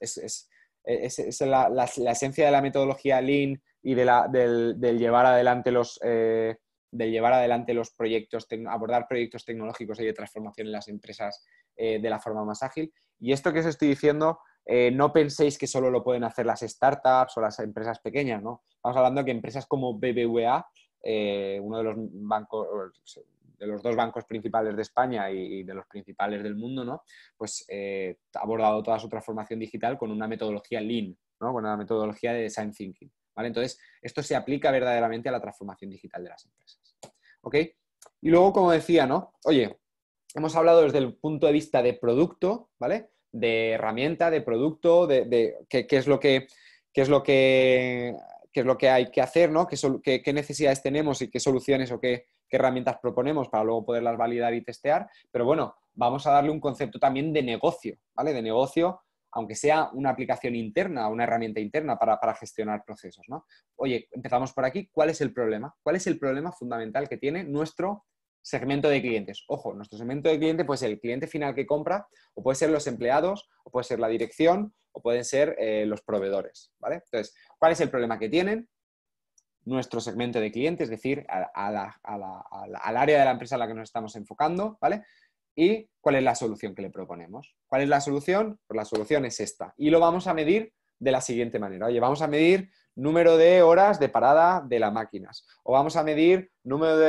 la, esencia de la metodología Lean y de la, del, llevar adelante los... Eh, de llevar adelante los proyectos, abordar proyectos tecnológicos y de transformación en las empresas eh, de la forma más ágil. Y esto que os estoy diciendo, eh, no penséis que solo lo pueden hacer las startups o las empresas pequeñas, ¿no? Estamos hablando de que empresas como BBVA, eh, uno de los bancos, de los dos bancos principales de España y, de los principales del mundo, ¿no? Pues ha abordado toda su transformación digital con una metodología lean, ¿no? Con una metodología de design thinking. ¿Vale? Entonces, esto se aplica verdaderamente a la transformación digital de las empresas. Y luego, como decía, ¿no? Oye, hemos hablado desde el punto de vista de producto, ¿vale? De herramienta, de producto, de, qué, es lo que, qué es lo que qué es lo que hay que hacer, ¿no? Qué, necesidades tenemos y qué soluciones o qué, qué, herramientas proponemos para luego poderlas validar y testear. Pero bueno, vamos a darle un concepto también de negocio, ¿vale? De negocio aunque sea una aplicación interna, una herramienta interna para, gestionar procesos. ¿no? Oye, empezamos por aquí, ¿cuál es el problema? ¿Cuál es el problema fundamental que tiene nuestro segmento de clientes. Ojo, nuestro segmento de cliente puede ser el cliente final que compra, o puede ser los empleados, o puede ser la dirección, o pueden ser eh, los proveedores. ¿vale? Entonces, ¿cuál es el problema que tienen? Nuestro segmento de clientes, es decir, al área de la empresa a la que nos estamos enfocando, ¿vale? y cuál es la solución que le proponemos. ¿Cuál es la solución? Pues la solución es esta. Y lo vamos a medir de la siguiente manera. Oye, vamos a medir número de horas de parada de las máquinas o vamos a medir número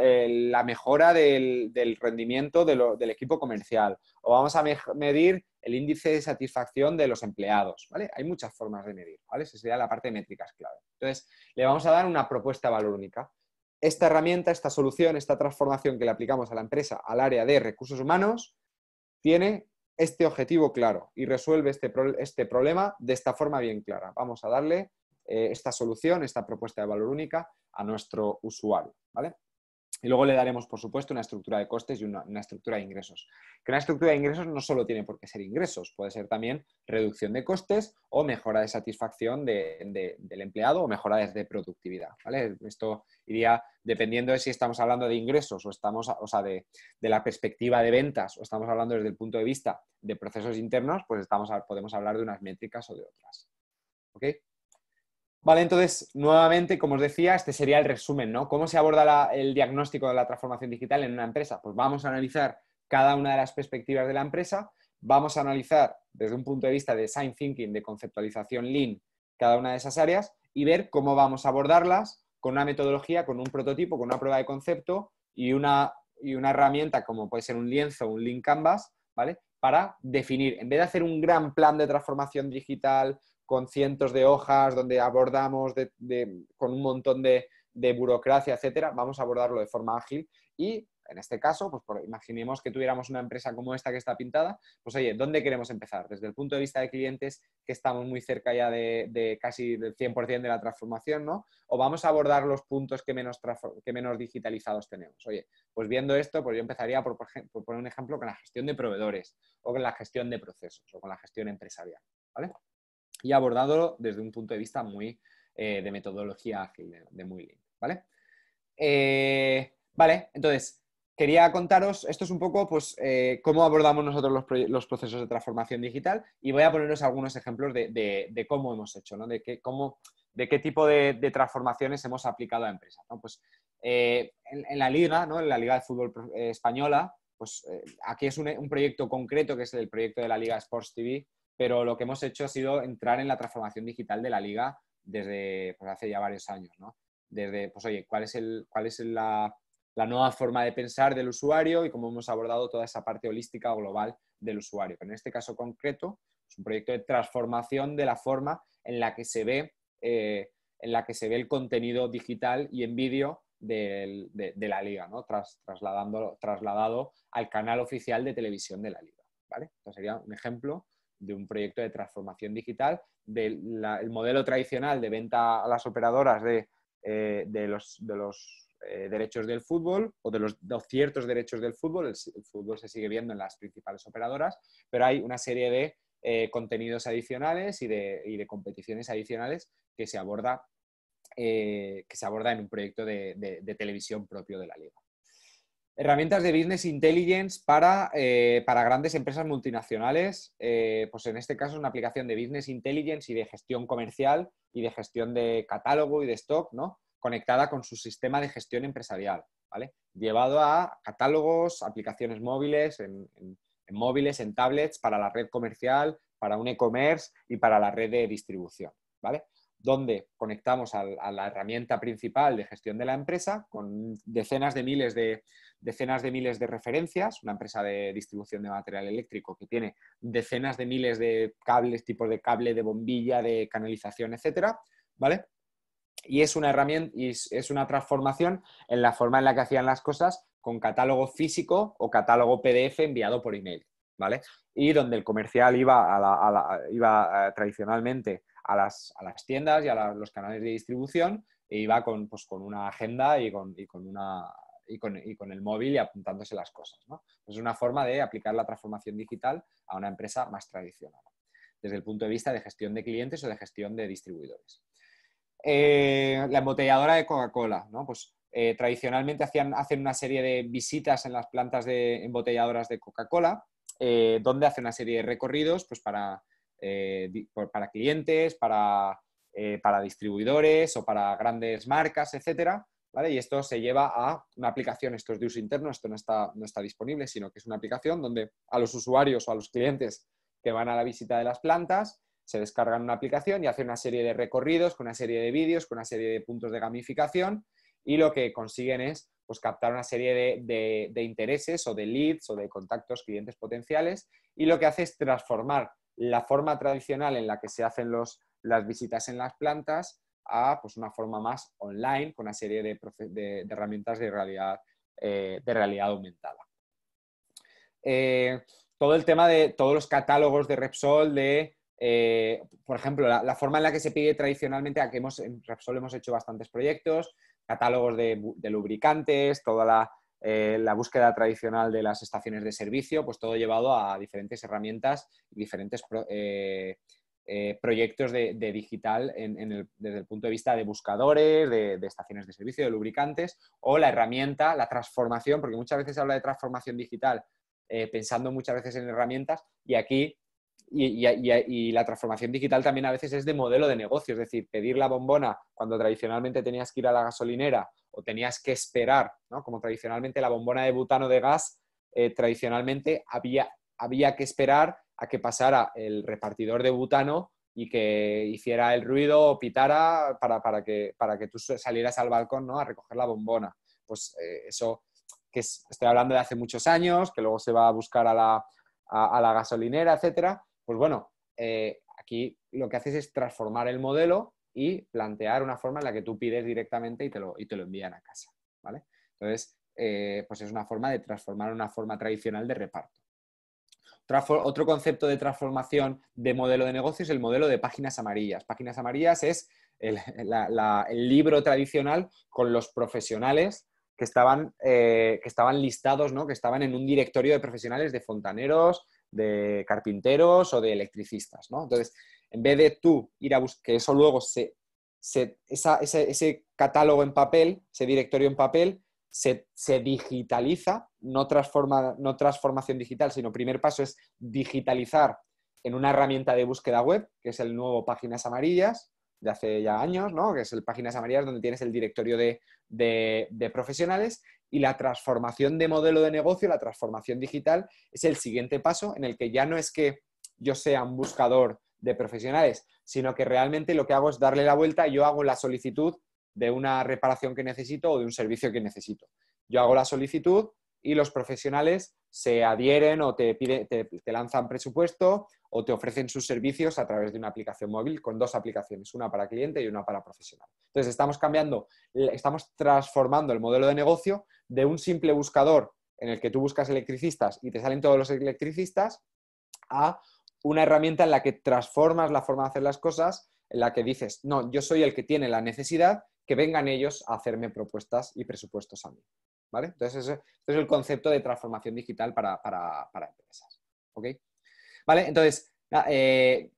eh, la mejora del, rendimiento del equipo comercial o vamos a medir el índice de satisfacción de los empleados. Hay muchas formas de medir. ¿vale? Esa sería la parte de métricas clave. Entonces, le vamos a dar una propuesta valor única esta herramienta, esta solución, esta transformación que le aplicamos a la empresa, al área de recursos humanos, tiene este objetivo claro y resuelve este, este problema de esta forma bien clara. Vamos a darle eh, esta solución, esta propuesta de valor única a nuestro usuario. ¿vale? Y luego le daremos, por supuesto, una estructura de costes y una, estructura de ingresos. Que una estructura de ingresos no solo tiene por qué ser ingresos, puede ser también reducción de costes o mejora de satisfacción del empleado o mejora de productividad. ¿vale? Esto iría dependiendo de si estamos hablando de ingresos o estamos, o sea, de, de, la perspectiva de ventas o estamos hablando desde el punto de vista de procesos internos, pues estamos, podemos hablar de unas métricas o de otras. ¿Ok? Vale, entonces, nuevamente, como os decía, este sería el resumen, ¿no? ¿Cómo se aborda el diagnóstico de la transformación digital en una empresa? Pues vamos a analizar cada una de las perspectivas de la empresa, vamos a analizar desde un punto de vista de design thinking, de conceptualización lean, cada una de esas áreas y ver cómo vamos a abordarlas con una metodología, con un prototipo, con una prueba de concepto y una, y una herramienta como puede ser un lienzo, un lean canvas, ¿vale? Para definir, en vez de hacer un gran plan de transformación digital, con cientos de hojas, donde abordamos con un montón de, burocracia, etcétera, vamos a abordarlo de forma ágil y en este caso, pues imaginemos que tuviéramos una empresa como esta que está pintada, pues oye, ¿dónde queremos empezar? Desde el punto de vista de clientes, que estamos muy cerca ya de, casi del 100% de la transformación, ¿no? O vamos a abordar los puntos que menos, que menos digitalizados tenemos. Oye, pues viendo esto, pues yo empezaría por, por, por poner un ejemplo con la gestión de proveedores o con la gestión de procesos o con la gestión empresarial, ¿vale? y abordándolo desde un punto de vista muy eh, de metodología ágil, de, muy lean, ¿vale? Eh, vale, entonces, quería contaros, esto es un poco pues, eh, cómo abordamos nosotros los, procesos de transformación digital y voy a poneros algunos ejemplos de, cómo hemos hecho, ¿no? de, qué, de qué tipo de, transformaciones hemos aplicado a empresas. ¿no? Pues, en, la liga, ¿no? en la Liga de Fútbol Española, pues aquí es un, proyecto concreto que es el proyecto de la Liga Sports TV, pero lo que hemos hecho ha sido entrar en la transformación digital de la liga desde pues, hace ya varios años, ¿no? Desde, pues oye, ¿cuál es, el, cuál es la, la, nueva forma de pensar del usuario y cómo hemos abordado toda esa parte holística o global del usuario? Pero en este caso concreto, es un proyecto de transformación de la forma en la que se ve, eh, en la que se ve el contenido digital y en vídeo de, de, de, la liga, ¿no? Tras, trasladando, trasladado al canal oficial de televisión de la liga. ¿vale? Entonces sería un ejemplo de un proyecto de transformación digital, del modelo tradicional de venta a las operadoras de, eh, los, de los eh, derechos del fútbol o de los, ciertos derechos del fútbol. El, fútbol se sigue viendo en las principales operadoras, pero hay una serie de eh, contenidos adicionales y de, y de, competiciones adicionales que se aborda, que se aborda en un proyecto de televisión propio de la liga herramientas de business intelligence para, eh, para grandes empresas multinacionales. Eh, pues en este caso es una aplicación de business intelligence y de gestión comercial y de gestión de catálogo y de stock, ¿no? Conectada con su sistema de gestión empresarial, ¿vale? Llevado a catálogos, aplicaciones móviles, en, móviles, en tablets, para la red comercial, para un e-commerce y para la red de distribución, ¿vale? donde conectamos a, la herramienta principal de gestión de la empresa con decenas de miles de, decenas de miles de referencias, una empresa de distribución de material eléctrico que tiene decenas de miles de cables, tipos de cable, de bombilla, de canalización, etcétera, ¿vale? Y es una herramienta y es una transformación en la forma en la que hacían las cosas con catálogo físico o catálogo PDF enviado por email, ¿vale? Y donde el comercial iba, a iba eh, tradicionalmente a las, tiendas y a los canales de distribución e iba con, pues, una agenda y y con una y con, el móvil y apuntándose las cosas. es una forma de aplicar la transformación digital a una empresa más tradicional, desde el punto de vista de gestión de clientes o de gestión de distribuidores. Eh, la embotelladora de Coca-Cola, Pues eh, tradicionalmente hacían, hacen una serie de visitas en las plantas de embotelladoras de Coca-Cola, eh, donde hacen una serie de recorridos pues, para, clientes, para, para distribuidores o para grandes marcas, etcétera, y esto se lleva a una aplicación, esto es de uso interno, esto no está, disponible, sino que es una aplicación donde a los usuarios o a los clientes que van a la visita de las plantas se descargan una aplicación y hacen una serie de recorridos, con una serie de vídeos, con una serie de puntos de gamificación y lo que consiguen es pues, captar una serie de, intereses o de leads o de contactos, clientes potenciales y lo que hace es transformar la forma tradicional en la que se hacen las visitas en las plantas a pues, una forma más online con una serie de, herramientas de realidad, eh, de realidad aumentada. Eh, todo el tema de todos los catálogos de Repsol, de, eh, por ejemplo, la, forma en la que se pide tradicionalmente, a que hemos, en Repsol hemos hecho bastantes proyectos, catálogos de, lubricantes, toda la, búsqueda tradicional de las estaciones de servicio, pues todo llevado a diferentes herramientas y diferentes eh, proyectos de, digital desde el punto de vista de buscadores, de, estaciones de servicio, de lubricantes, o la herramienta, la transformación, porque muchas veces se habla de transformación digital eh, pensando muchas veces en herramientas y aquí... Y, la transformación digital también a veces es de modelo de negocio, es decir, pedir la bombona cuando tradicionalmente tenías que ir a la gasolinera o tenías que esperar, como tradicionalmente la bombona de butano de gas, eh, tradicionalmente había, había que esperar a que pasara el repartidor de butano y que hiciera el ruido o pitara para, que, para que tú salieras al balcón ¿no? a recoger la bombona. Pues eh, eso que estoy hablando de hace muchos años, que luego se va a buscar a la, gasolinera, etcétera. Pues bueno, eh, aquí lo que haces es transformar el modelo y plantear una forma en la que tú pides directamente y te lo, y te lo envían a casa. ¿vale? Entonces, eh, pues es una forma de transformar una forma tradicional de reparto. Otro concepto de transformación de modelo de negocio es el modelo de páginas amarillas. Páginas amarillas es el, libro tradicional con los profesionales que estaban, eh, que estaban listados, que estaban en un directorio de profesionales de fontaneros, de carpinteros o de electricistas. Entonces, en vez de tú ir a buscar, que eso luego se, ese, catálogo en papel, ese directorio en papel, se, se digitaliza no, transforma, no transformación digital, sino primer paso es digitalizar en una herramienta de búsqueda web, que es el nuevo Páginas Amarillas, de hace ya años, ¿no? que es el Páginas Amarillas donde tienes el directorio de, profesionales y la transformación de modelo de negocio, la transformación digital, es el siguiente paso en el que ya no es que yo sea un buscador de profesionales, sino que realmente lo que hago es darle la vuelta, yo hago la solicitud de una reparación que necesito o de un servicio que necesito. Yo hago la solicitud, y los profesionales se adhieren o te, te, lanzan presupuesto o te ofrecen sus servicios a través de una aplicación móvil con dos aplicaciones, una para cliente y una para profesional. Entonces, estamos cambiando, estamos transformando el modelo de negocio de un simple buscador en el que tú buscas electricistas y te salen todos los electricistas a una herramienta en la que transformas la forma de hacer las cosas, en la que dices, no, yo soy el que tiene la necesidad, que vengan ellos a hacerme propuestas y presupuestos a mí. Entonces, ese, es el concepto de transformación digital para, empresas, ¿ok? ¿Vale? Entonces, eh,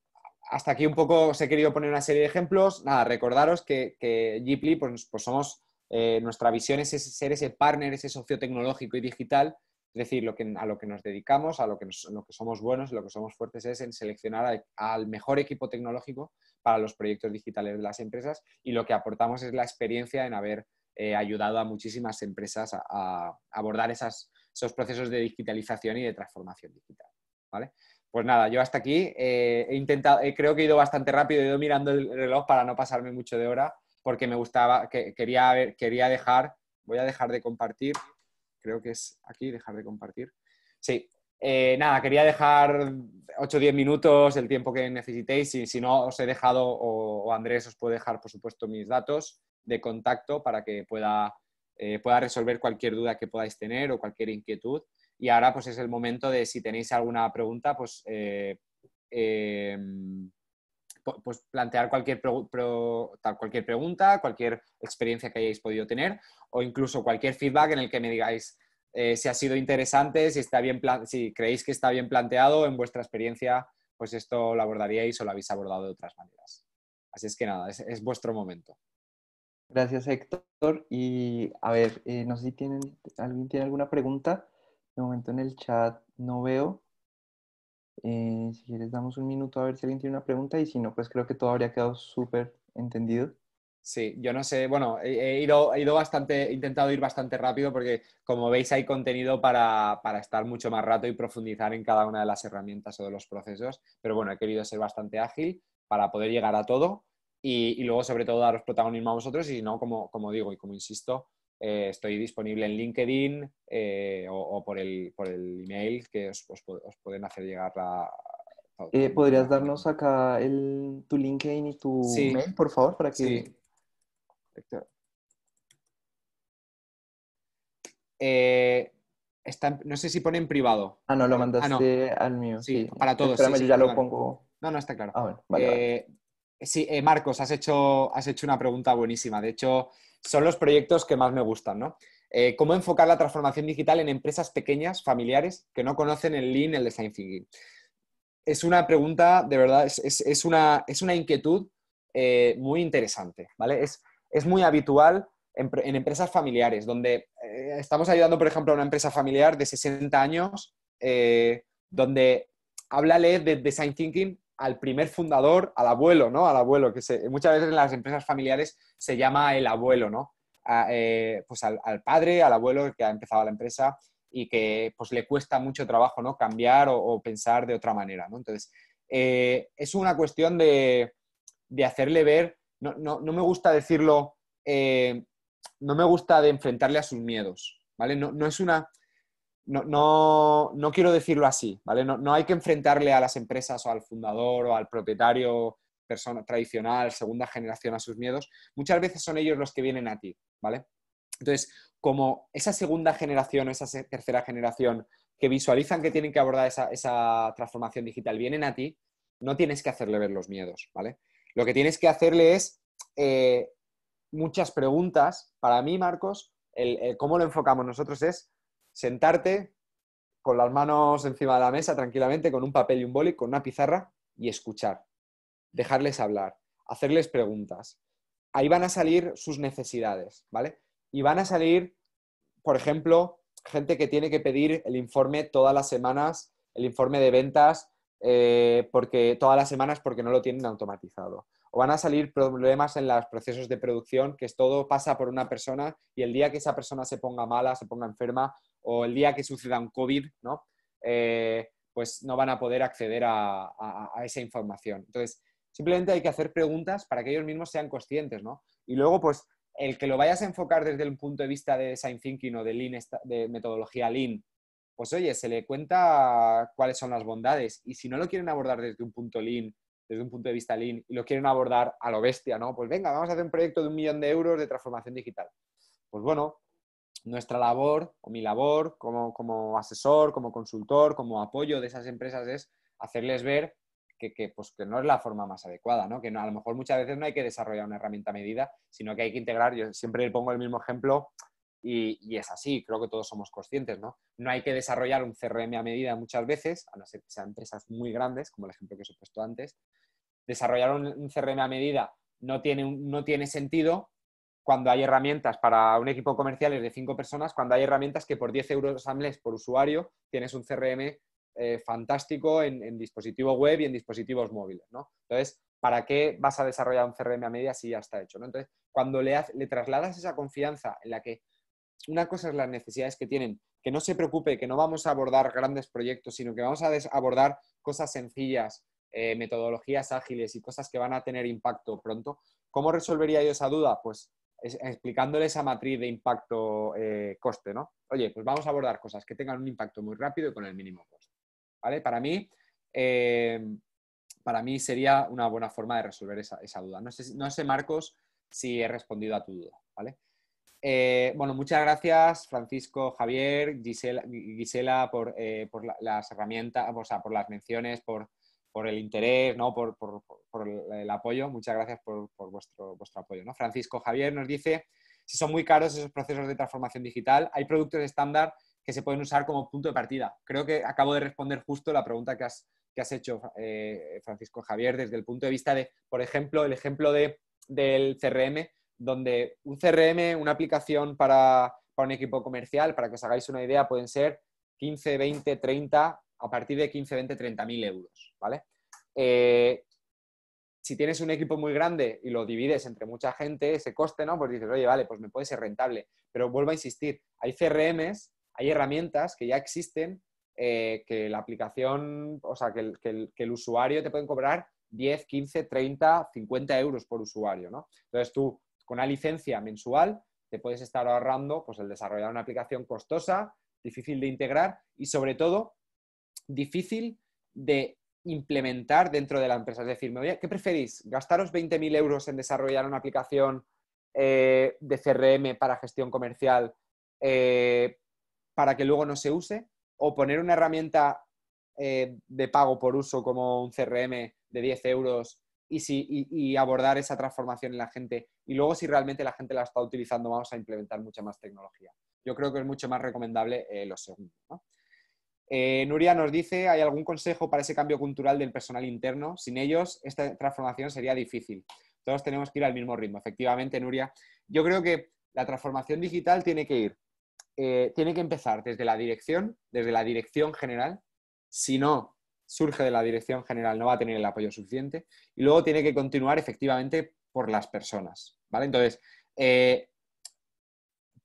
hasta aquí un poco os he querido poner una serie de ejemplos. Nada, recordaros que, que pues, pues, somos, eh, nuestra visión es ser ese partner, ese socio tecnológico y digital, es decir, lo que, a lo que nos dedicamos, a lo que, lo que somos buenos, lo que somos fuertes es en seleccionar al mejor equipo tecnológico para los proyectos digitales de las empresas y lo que aportamos es la experiencia en haber eh, ayudado a muchísimas empresas a, abordar esos procesos de digitalización y de transformación digital. ¿vale? Pues nada, yo hasta aquí eh, he intentado, eh, creo que he ido bastante rápido, he ido mirando el reloj para no pasarme mucho de hora, porque me gustaba, que, quería, quería dejar, voy a dejar de compartir, creo que es aquí, dejar de compartir. Sí, eh, nada, quería dejar 8 o 10 minutos, el tiempo que necesitéis. Si, si no os he dejado, o, Andrés os puede dejar, por supuesto, mis datos de contacto para que eh, pueda, resolver cualquier duda que podáis tener o cualquier inquietud. Y ahora pues es el momento de si tenéis alguna pregunta, pues, eh, em, pues plantear cualquier, cualquier pregunta, cualquier experiencia que hayáis podido tener o incluso cualquier feedback en el que me digáis eh, si ha sido interesante, si, está bien si creéis que está bien planteado en vuestra experiencia, pues esto lo abordaríais o lo habéis abordado de otras maneras. Así es que nada, es vuestro momento. Gracias, Héctor. Y a ver, eh, no sé si tienen, alguien tiene alguna pregunta. De momento en el chat no veo. Eh, si quieres, damos un minuto a ver si alguien tiene una pregunta y si no, pues creo que todo habría quedado súper entendido. Sí, yo no sé, bueno, he ido, he ido bastante, intentado ir bastante rápido porque como veis hay contenido para, estar mucho más rato y profundizar en cada una de las herramientas o de los procesos, pero bueno, he querido ser bastante ágil para poder llegar a todo y, luego sobre todo daros protagonismo a vosotros y si no, como, digo y como insisto, eh, estoy disponible en LinkedIn eh, o, por, el, por el email que os, pueden hacer llegar la... Eh, ¿Podrías darnos acá tu LinkedIn y tu email por favor, para que... Sí. no sé si pone en privado. Ah, no, lo ah, mandaste al mío. Sí, para todos. yo ya lo pongo. No, no, está claro. Ah, Sí, eh, Marcos, has hecho, has hecho una pregunta buenísima. De hecho, son los proyectos que más me gustan, ¿no? Eh, ¿Cómo enfocar la transformación digital en empresas pequeñas, familiares, que no conocen el Lean, el Design Thinking? Es una pregunta, de verdad, es, una, inquietud eh, muy interesante, ¿vale? Es, muy habitual en, en, empresas familiares, donde estamos ayudando, por ejemplo, a una empresa familiar de 60 años, donde háblale de Design Thinking al primer fundador, al abuelo, ¿no? Al abuelo, que muchas veces en las empresas familiares se llama el abuelo, ¿no? Eh, pues al, padre, al abuelo que ha empezado la empresa y que pues le cuesta mucho trabajo, ¿no? Cambiar o, pensar de otra manera, ¿no? Entonces, eh, es una cuestión de, hacerle ver, no, me gusta decirlo, eh, no me gusta de enfrentarle a sus miedos, ¿vale? No, no es una, no, no, quiero decirlo así, ¿vale? No, hay que enfrentarle a las empresas o al fundador o al propietario persona tradicional, segunda generación a sus miedos. Muchas veces son ellos los que vienen a ti, ¿vale? Entonces, como esa segunda generación o esa tercera generación que visualizan que tienen que abordar esa, transformación digital vienen a ti, no tienes que hacerle ver los miedos, ¿vale? Lo que tienes que hacerle es eh, muchas preguntas. Para mí, Marcos, cómo lo enfocamos nosotros es sentarte con las manos encima de la mesa tranquilamente, con un papel y un boli, con una pizarra y escuchar, dejarles hablar, hacerles preguntas. Ahí van a salir sus necesidades, ¿vale? Y van a salir, por ejemplo, gente que tiene que pedir el informe todas las semanas, el informe de ventas, eh, porque todas las semanas porque no lo tienen automatizado o van a salir problemas en los procesos de producción, que es todo pasa por una persona y el día que esa persona se ponga mala, se ponga enferma o el día que suceda un COVID, eh, pues no van a poder acceder a, esa información. Entonces, simplemente hay que hacer preguntas para que ellos mismos sean conscientes, ¿no? Y luego, pues, el que lo vayas a enfocar desde el punto de vista de design thinking o de, lean, de metodología lean, pues oye, se le cuenta cuáles son las bondades. Y si no lo quieren abordar desde un punto lean desde un punto de vista lean y lo quieren abordar a lo bestia, ¿no? Pues venga, vamos a hacer un proyecto de un millón de euros de transformación digital. Pues bueno, nuestra labor o mi labor como, asesor, como consultor, como apoyo de esas empresas es hacerles ver que, pues, no es la forma más adecuada, ¿no? Que a lo mejor muchas veces no hay que desarrollar una herramienta a medida, sino que hay que integrar, yo siempre le pongo el mismo ejemplo y, y, es así, creo que todos somos conscientes, ¿no? No hay que desarrollar un CRM a medida muchas veces, a no ser que sean empresas muy grandes, como el ejemplo que os he puesto antes, desarrollar un CRM a medida no tiene, no tiene sentido cuando hay herramientas para un equipo comercial de cinco personas, cuando hay herramientas que por 10 euros al por usuario tienes un CRM eh, fantástico en, dispositivo web y en dispositivos móviles. Entonces, ¿para qué vas a desarrollar un CRM a medida si ya está hecho? Entonces, cuando le, le trasladas esa confianza en la que una cosa es las necesidades que tienen, que no se preocupe, que no vamos a abordar grandes proyectos, sino que vamos a abordar cosas sencillas, eh, metodologías ágiles y cosas que van a tener impacto pronto. ¿Cómo resolvería yo esa duda? Pues explicándole esa matriz de impacto eh, coste, ¿no? Oye, pues vamos a abordar cosas que tengan un impacto muy rápido y con el mínimo coste. ¿Vale? Para mí, eh, para mí sería una buena forma de resolver esa, duda. No sé, no sé, Marcos, si he respondido a tu duda, ¿vale? bueno, muchas gracias, Francisco, Javier, Gisela, Gisela por, las herramientas, o sea, por las menciones, por por el interés, por, el apoyo. Muchas gracias por, vuestro, vuestro apoyo. ¿no? Francisco Javier nos dice, si son muy caros esos procesos de transformación digital, hay productos estándar que se pueden usar como punto de partida. Creo que acabo de responder justo la pregunta que has, hecho, eh, Francisco Javier, desde el punto de vista de, por ejemplo, el ejemplo de, del CRM, donde un CRM, una aplicación para, para un equipo comercial, para que os hagáis una idea, pueden ser 15, 20, 30 a partir de 15, 20, 30 mil euros, ¿vale? Eh, si tienes un equipo muy grande y lo divides entre mucha gente, ese coste, ¿no? Pues dices, oye, vale, pues me puede ser rentable. Pero vuelvo a insistir, hay CRMs, hay herramientas que ya existen, eh, que la aplicación, o sea, que el, usuario te pueden cobrar 10, 15, 30, 50 euros por usuario, ¿no? Entonces tú, con una licencia mensual, te puedes estar ahorrando pues, el desarrollar una aplicación costosa, difícil de integrar y sobre todo difícil de implementar dentro de la empresa. Es decir, ¿qué preferís? ¿Gastaros 20.000 euros en desarrollar una aplicación eh, de CRM para gestión comercial eh, para que luego no se use? ¿O poner una herramienta eh, de pago por uso como un CRM de 10 euros y, abordar esa transformación en la gente? Y luego, si realmente la gente la está utilizando, vamos a implementar mucha más tecnología. Yo creo que es mucho más recomendable lo segundo. ¿no? Eh, Nuria nos dice, ¿hay algún consejo para ese cambio cultural del personal interno? Sin ellos, esta transformación sería difícil. Todos tenemos que ir al mismo ritmo, efectivamente, Nuria. Yo creo que la transformación digital tiene que ir, eh, tiene que empezar desde la dirección, desde la dirección general. Si no surge de la dirección general, no va a tener el apoyo suficiente. Y luego tiene que continuar efectivamente por las personas, ¿vale? Entonces, eh,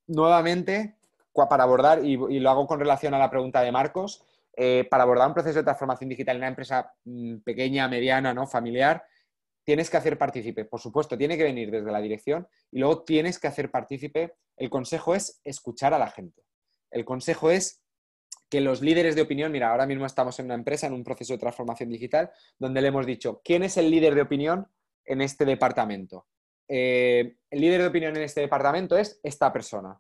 nuevamente, para abordar, y, lo hago con relación a la pregunta de Marcos, eh, para abordar un proceso de transformación digital en una empresa mm, pequeña, mediana, ¿no? familiar, tienes que hacer partícipe, por supuesto, tiene que venir desde la dirección y luego tienes que hacer partícipe. El consejo es escuchar a la gente. El consejo es que los líderes de opinión, mira, ahora mismo estamos en una empresa, en un proceso de transformación digital, donde le hemos dicho, ¿quién es el líder de opinión en este departamento? Eh, el líder de opinión en este departamento es esta persona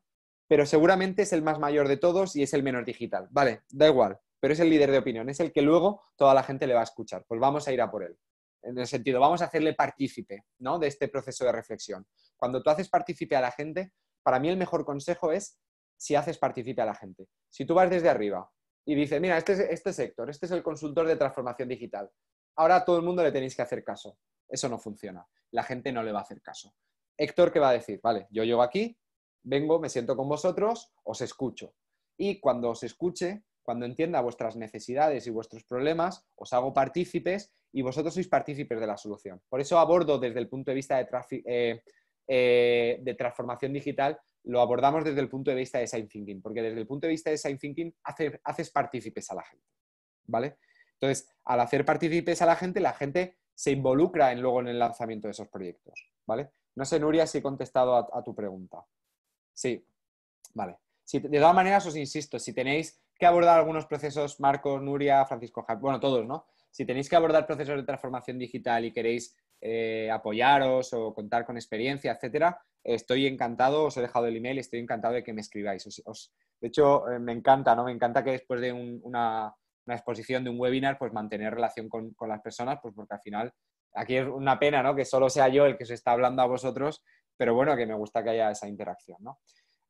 pero seguramente es el más mayor de todos y es el menor digital. Vale, da igual, pero es el líder de opinión, es el que luego toda la gente le va a escuchar. Pues vamos a ir a por él. En el sentido, vamos a hacerle partícipe ¿no? de este proceso de reflexión. Cuando tú haces partícipe a la gente, para mí el mejor consejo es si haces partícipe a la gente. Si tú vas desde arriba y dices, mira, este es este sector, este es el consultor de transformación digital, ahora a todo el mundo le tenéis que hacer caso. Eso no funciona. La gente no le va a hacer caso. Héctor, ¿qué va a decir? Vale, yo llego aquí, vengo, me siento con vosotros, os escucho. Y cuando os escuche, cuando entienda vuestras necesidades y vuestros problemas, os hago partícipes y vosotros sois partícipes de la solución. Por eso abordo desde el punto de vista de, eh, eh, transformación digital, lo abordamos desde el punto de vista de design thinking, porque desde el punto de vista de design thinking haces partícipes a la gente, ¿vale? Entonces, al hacer partícipes a la gente, la gente se involucra en, luego en el lanzamiento de esos proyectos, ¿vale? No sé, Nuria, si he contestado a tu pregunta. Sí, vale. de todas maneras, os insisto, si tenéis que abordar algunos procesos, Marcos, Nuria, Francisco, bueno, todos, ¿no? Si tenéis que abordar procesos de transformación digital y queréis eh, apoyaros o contar con experiencia, etcétera, estoy encantado, os he dejado el email, estoy encantado de que me escribáis. de hecho, eh, me encanta, ¿no? Me encanta que después de una, exposición, de un webinar, pues mantener relación con, las personas, pues porque al final aquí es una pena, ¿no? Que solo sea yo el que se está hablando a vosotros pero bueno, que me gusta que haya esa interacción, ¿no?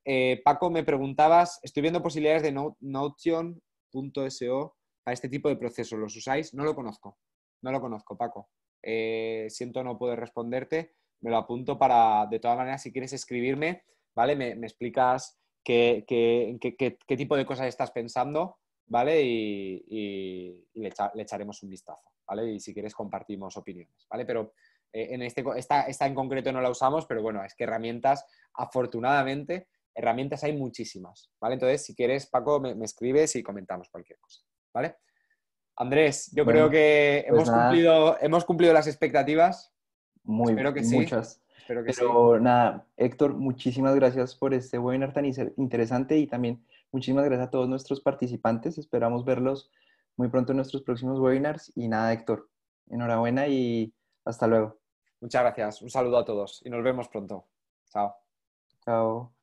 Eh, Paco, me preguntabas, estoy viendo posibilidades de Notion.so para este tipo de procesos. ¿Los usáis? No lo conozco. No lo conozco, Paco. Eh, siento no poder responderte. Me lo apunto para, de todas maneras, si quieres escribirme, ¿vale? Me, explicas qué, tipo de cosas estás pensando, ¿vale? Y, le, le, echaremos un vistazo, ¿vale? Y si quieres compartimos opiniones, ¿vale? Pero eh, en este, esta, esta, en concreto no la usamos, pero bueno, es que herramientas, afortunadamente, herramientas hay muchísimas, ¿vale? Entonces, si quieres, Paco, me, escribes y comentamos cualquier cosa, ¿vale? Andrés, yo creo que pues hemos, cumplido, hemos cumplido las expectativas. Muy, Espero que Muchas. pero nada, Héctor, muchísimas gracias por este webinar tan interesante y también muchísimas gracias a todos nuestros participantes. Esperamos verlos muy pronto en nuestros próximos webinars. Y nada, Héctor, enhorabuena y hasta luego. Muchas gracias. Un saludo a todos y nos vemos pronto. Chao. Chao.